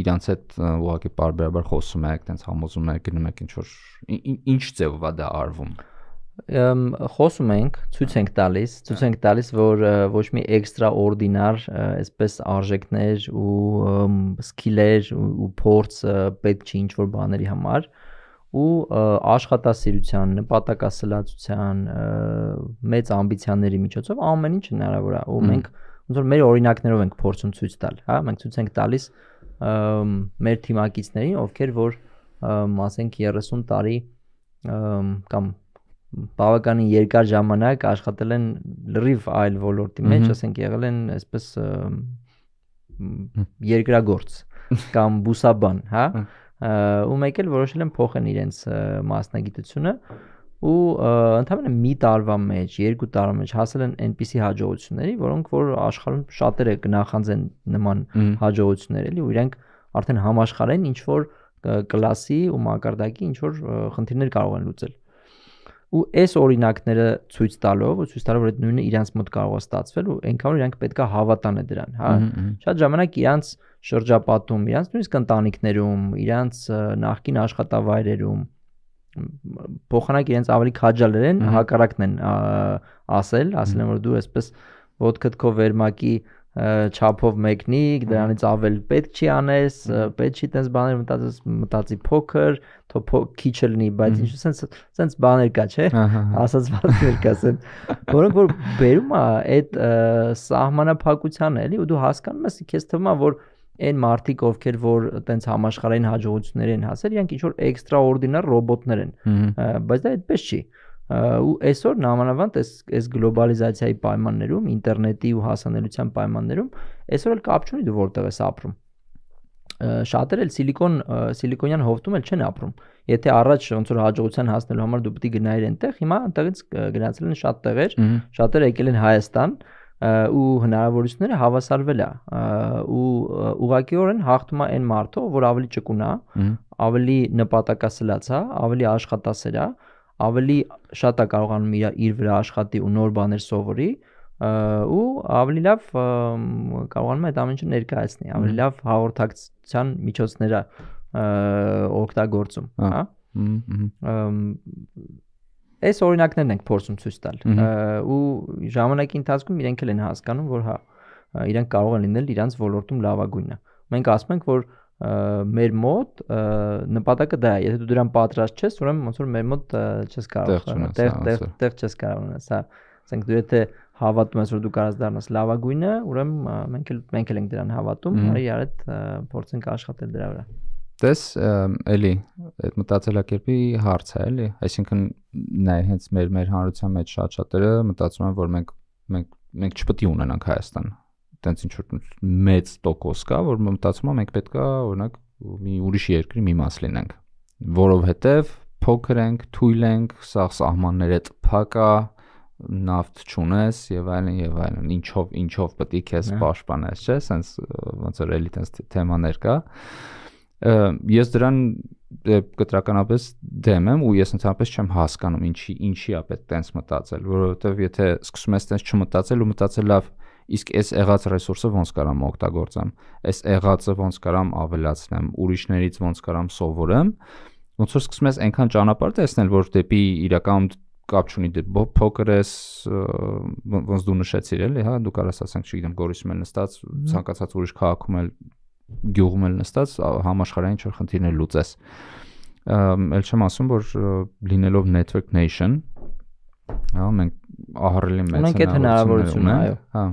իրանց հետ ուղղակի բարբերաբար խոսում եք, տենց համոզում եք, գնում եք ինչ որ ինչ ձևով է դա արվում։ Խոսում ենք, ցույց ենք տալիս, ցույց ենք տալիս, որ ոչ մի էքստրաօրդինար այսպես արժեքներ ու սկիլեր ու փորձ պետք չի ինչ որ բաների համար ու աշխատասիրության, նպատակասլացության, մեծ ամբիցիաների միջոցով ամեն ինչ հնարավոր է։ Ու մենք ոնց որ մեր օրինակներով ենք փորձում ցույց տալ, հա, մենք ցույց ենք տալիս, որ մեր թիմակիցներին, ովքեր որ ասենք 30 տարի կամ բավականին երկար ժամանակ աշխատել են լրիվ այլ ոլորտի մեջ, ասենք եղել են այսպես երկրագործ կամ բուսաբան, հա? հա։ ու մեկ էլ որոշել են փոխել իրենց մասնագիտությունը, ու ընդհանրապես մի տարվա մեջ, երկու տարվա մեջ հասել են այնպիսի հաջողությունների, որոնք որ աշխարհում շատերը գնահանդեն նման հաջողություններ, էլի ու իրենք արդեն համաշխարհային ինչ որ կլասի ու մակարդակի ինչ որ խնդիրներ կարող են լուծել։ Ու այս օրինակները ցույց տալով, ու ցույց տալով որ այդ նույնը իրանց մոտ կարող է ստացվել ու այնքան որ իրանք պետքա հավատան է դրան, հա։ Շատ ժամանակ իրանց շրջապատում, իրանց նույնիսկ ընտանիքներում, իրանց նախկին աշխատավայրերում, փոխանակ իրենց ավելի քաջալերեն հակառակն են ասել, ասել են որ դու այսպես ոդքդ քո վերմակի չափով մեկնի, դրանից ավել պետք չի անես, պետք չի տես բաներ մտածես, մտածի փոքր, թո քիչը լինի, բայց ինչու սենց սենց բաներ կա, չէ՞։ Ասած բաներ կա, սեն որոնք որ բերում է այդ սահմանափակությանը, էլի ու դու հասկանում ես, քեզ թվում է որ այն մարդիկ, ովքեր որ տենց համաշխարհային հաջողություններ են հասել, իրանք ինչ որ էքստրաօրդինար ռոբոտներ են, բայց դա այդպես չի։ Ու այսօր նամանավանդ այս այս գլոբալիզացիայի պայմաններում, ինտերնետի ու հասանելիության պայմաններում, այսօր էլ կապ չունի դու որտեղ ես ապրում շատերը էլ սիլիկոն սիլիկոնյան հովտում էլ չեն ապրում։ Եթե առաջ ոնց որ հաջողության հասնելու համար դու պետք է գնայիր այնտեղ, հիմա այնտեղից գնացել են շատ տեղեր, շատերը եկել են Հայաստան, ու հնարավորությունները հավասարվել է ու ուղղակիորեն հաղթում է այն մարդը, որ ավելի ճկուն է, ավելի նպատակասլաց է, ավելի աշխատասեր է, ավելի շատ է կարողանում իր, իր վրա աշխատի ու նոր բաներ սովորի ու ավելի լավ կարողանում է այդ ամենը ներկայացնել, ավելի լավ հաղորդակցության միջոցները օգտագործում, հա։, հա։ Ամ Այս օրինակներն ենք փորձում ցույց տալ։ Ու ժամանակի ընթացքում իրենք էլ են հասկանում, որ հա իրենք կարող են լինել իրանց ոլորտում լավագույնը։ Մենք ասում ենք, որ մեր մոտ նպատակը դա է։ Եթե դու դրան պատրաստ չես, ուրեմն ոնց որ մեր մոտ չես կարող տեղ տեղ հա, տեղ չես կարող ունենալ։ Սա հա։ ասենք դու եթե հավատում ես որ դու կարաս դառնաս լավագույնը, ուրեմն մենք էլ մենք էլ ենք դրան հավատում, արի արդ փորձենք աշխատել դրա վրա։ Տես էլի այդ մտածելակերպի հարց է էլի, այսինքն նա հենց մեր մեր հանրության մեջ շատ-շատերը մտածում են, որ մենք մենք մենք չպետք է ունենանք Հայաստան։ Տենց ինչ որ մեծ տոկոս կա, որ մտածում եմ մենք պետքա օրինակ մի ուրիշ երկրի մի մաս լինենք, որովհետև փոքր ենք, թույլ ենք, սա սահմանները տփակ է, նավթ չունես եւ այլն եւ այլն ինչով ինչով պետք է քեզ հա։ պաշտպանես չէ՞ սենց ոնց որ էլի տենց թեմաներ կա թե ես դրան կտրականապես դեմ եմ ու ես ընդհանրապես չեմ հասկանում ինչի ինչի է պետք տենց մտածել, որովհետև եթե սկսում ես տենց չմտածել ու մտածել լավ, իսկ այս եղած ռեսուրսը ոնց կարամ օգտագործեմ, այս եղածը ոնց կարամ ավելացնեմ, ուրիշներից ոնց կարամ սովորեմ, ոնց որ սկսում ես այնքան ճանապարհ տեսնել, որ դեպի իրական կապ չունի դե փոքր էս ոնց դու նշեցիր էլի հա դու կարաս ասենք չգիտեմ գորիսում էլ նստած ցանկացած ուրիշ քաղաքում էլ գյուղում էլ նստած համաշխարհային չոր խնդիրներ լուծես։ Էլ չեմ ասում, որ լինելով network nation, հա մենք ահռելի մեծ ունենք այդ հնարավորությունը, այո։ Հա։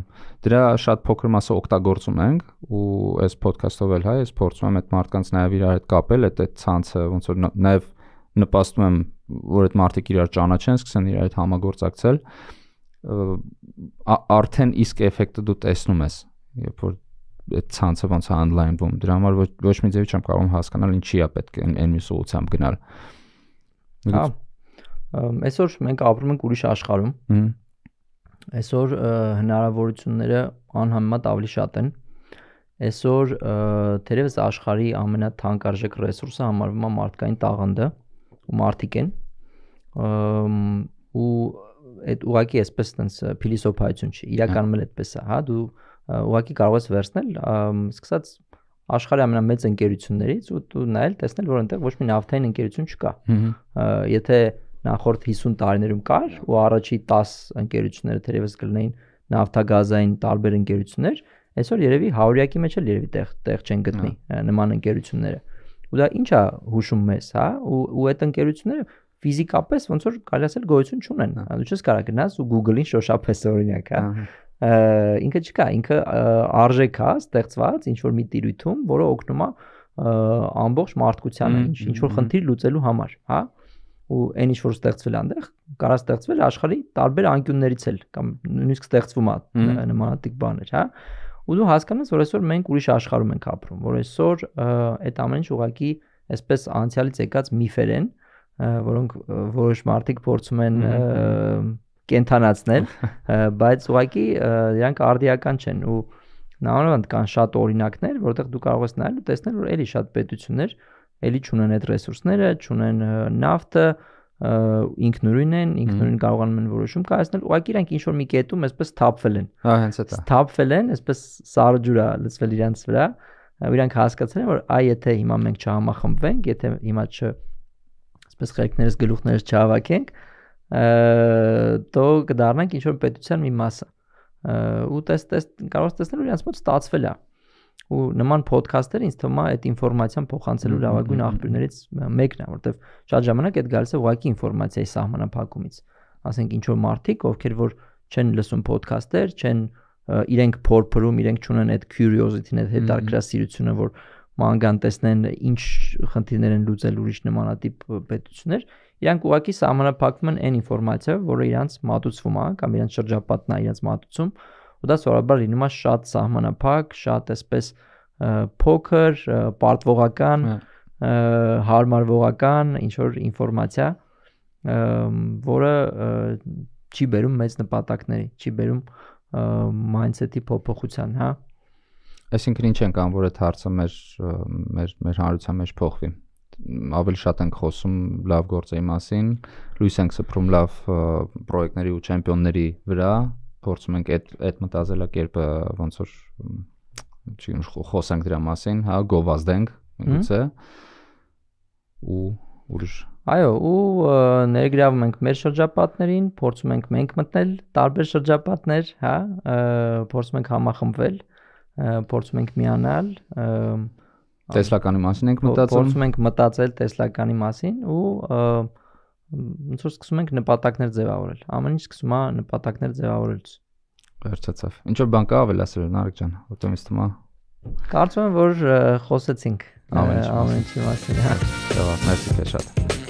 Դրա շատ փոքր մասը օգտագործում ենք ու այս ոդքասթով էլ, հա, ես փորձում եմ այդ մարդկանց նաև իրար հետ կապել, այդ այդ ցանցը, ոնց որ նաև նպաստում եմ, որ այդ մարդիկ իրար ճանաչեն, սկսեն իրար հետ համագործակցել արդեն իսկ էֆեկտը դու տեսնում ես, երբ որ այդ ցանցը ոնց է անլայնվում։ Դրա համար ոչ ոչ մի ձևի չեմ կարող հասկանալ ինչի է պետք այն մի սողությամբ գնալ։ Հա։ Այսօր մենք ապրում ենք ուրիշ աշխարհում։ Այսօր հնարավորությունները անհամեմատ ավելի շատ են։ Այսօր թերևս աշխարհի ամենաթանկարժեք ռեսուրսը համարվում է մարդկային տաղանդը ու մարդիկեն։ ու այդ ուղակի այսպես տենց փիլիսոփայություն չի, իրականում էլ այդպես է, հա, դու ուղղակի կարող ես վերցնել, սկսած աշխարհի ամենամեծ ընկերություններից ու դու նայել տեսնել, որ այնտեղ ոչ մի նավթային ընկերություն չկա։ Եթե նախորդ 50 տարիներում կար ու առաջի 10 ընկերությունները թերևս կլինեին նավթագազային տարբեր ընկերություններ, այսօր երևի 100-յակի մեջ էլ երևի տեղ տեղ չեն գտնի հա։ նման ընկերությունները։ Ու դա ի՞նչ է հուշում մեզ, հա, ու ու այդ ընկերությունները ֆիզիկապես ոնց որ կարելի ասել գոյություն չունեն։ հա։ Դու չես կարող գնաս ու Google-ին շոշափես օրինակ, հա ինքը չկա, ինքը արժեք է ստեղծված ինչ որ մի տիրույթում, որը օգնում է ամբողջ մարդկությանը ինչ ինչ որ խնդիր լուծելու համար, հա? ու այն ինչ որ ստեղծվել այնտեղ կարա ստեղծվել աշխարհի տարբեր անկյուններից էլ կամ նույնիսկ ստեղծվում է նմանատիպ բաներ, հա? ու դու հասկանաս, որ այսօր մենք ուրիշ աշխարհում ենք ապրում, որ այսօր այդ ամենը ուղղակի այսպես անցյալից եկած միֆեր են, որոնք որոշ մարդիկ փորձում են կենթանացնել, բայց ուղղակի դրանք արդիական չեն ու նաանավանդ կան շատ օրինակներ, որտեղ դու կարող ես նայել ու տեսնել, որ էլի շատ պետություններ էլի չունեն այդ ռեսուրսները, չունեն նավթը, ինքնուրույն են, ինքնուրույն կարողանում են որոշում կայացնել, ուղղակի իրանք ինչ որ մի կետում այսպես թափվել են։ Հա, հենց այդ է։ Թափվել են, այսպես սառը ջուրա լցվել իրանց վրա։ Իրանք հասկացել են, որ այ եթե հիմա մենք չհամախմբվենք, եթե հիմա չ այսպես խելքներս գլուխներս չհավաքենք, չհ դո կդառնանք ինչ որ պետության մի մասը ու տես տես կարող ես տեսնել որ իրաց մոտ ստացվել է ու նման ոդքասթերը ինձ թվում է այդ ինֆորմացիան փոխանցելու լավագույն աղբյուրներից մեկն է որովհետև շատ ժամանակ այդ գալիս է ուղղակի ինֆորմացիայի սահմանափակումից ասենք ինչ որ մարդիկ ովքեր որ չեն լսում ոդքասթեր չեն իրենք փորփրում իրենք չունեն այդ curiosity-ն այդ հետաքրքրասիրությունը որ մանգան տեսնեն ինչ խնդիրներ են լուծել ուրիշ նմանատիպ պետություններ, իրանք ուղակի համանապակվում են այն ինֆորմացիայով, որը իրանք մատուցվում է կամ իրանք շրջապատն է իրանք մատուցում, ու դա սովորաբար լինում է շատ սահմանափակ, շատ այսպես փոքր, պարտվողական, հա։ հարմարվողական ինչ որ ինֆորմացիա, որը չի բերում մեծ նպատակների, չի բերում mindset-ի փոփոխության, հա այսինքն ինչ ենք անում, որ այդ հարցը մեր մեր մեր հանրության մեջ փոխվի ավելի շատ ենք խոսում լավ գործերի մասին, լույս ենք սփռում լավ պրոյեկտների ու չեմպիոնների վրա, փորձում ենք այդ այդ մտածելակերպը ոնց որ չգիտեմ խոսանք դրա մասին, հա, գովազդենք գուցե ու ուրիշ Այո, ու ներգրավում ենք մեր շրջապատներին, փորձում ենք մենք մտնել տարբեր շրջապատներ, հա, փորձում ենք համախմբվել փորձում ենք միանալ տեսլականի մասին ենք մտածում փորձում ենք մտածել տեսլականի մասին ու ոնց որ սկսում ենք նպատակներ ձևավորել ամեն ինչ սկսում է նպատակներ ձևավորելուց վերջացավ ինչ որ բան կա ավելացրել նարեկ ջան որտեղ ինձ թվում է կարծում եմ որ խոսեցինք ամեն ինչի մասին հա լավ մերսի քեզ շատ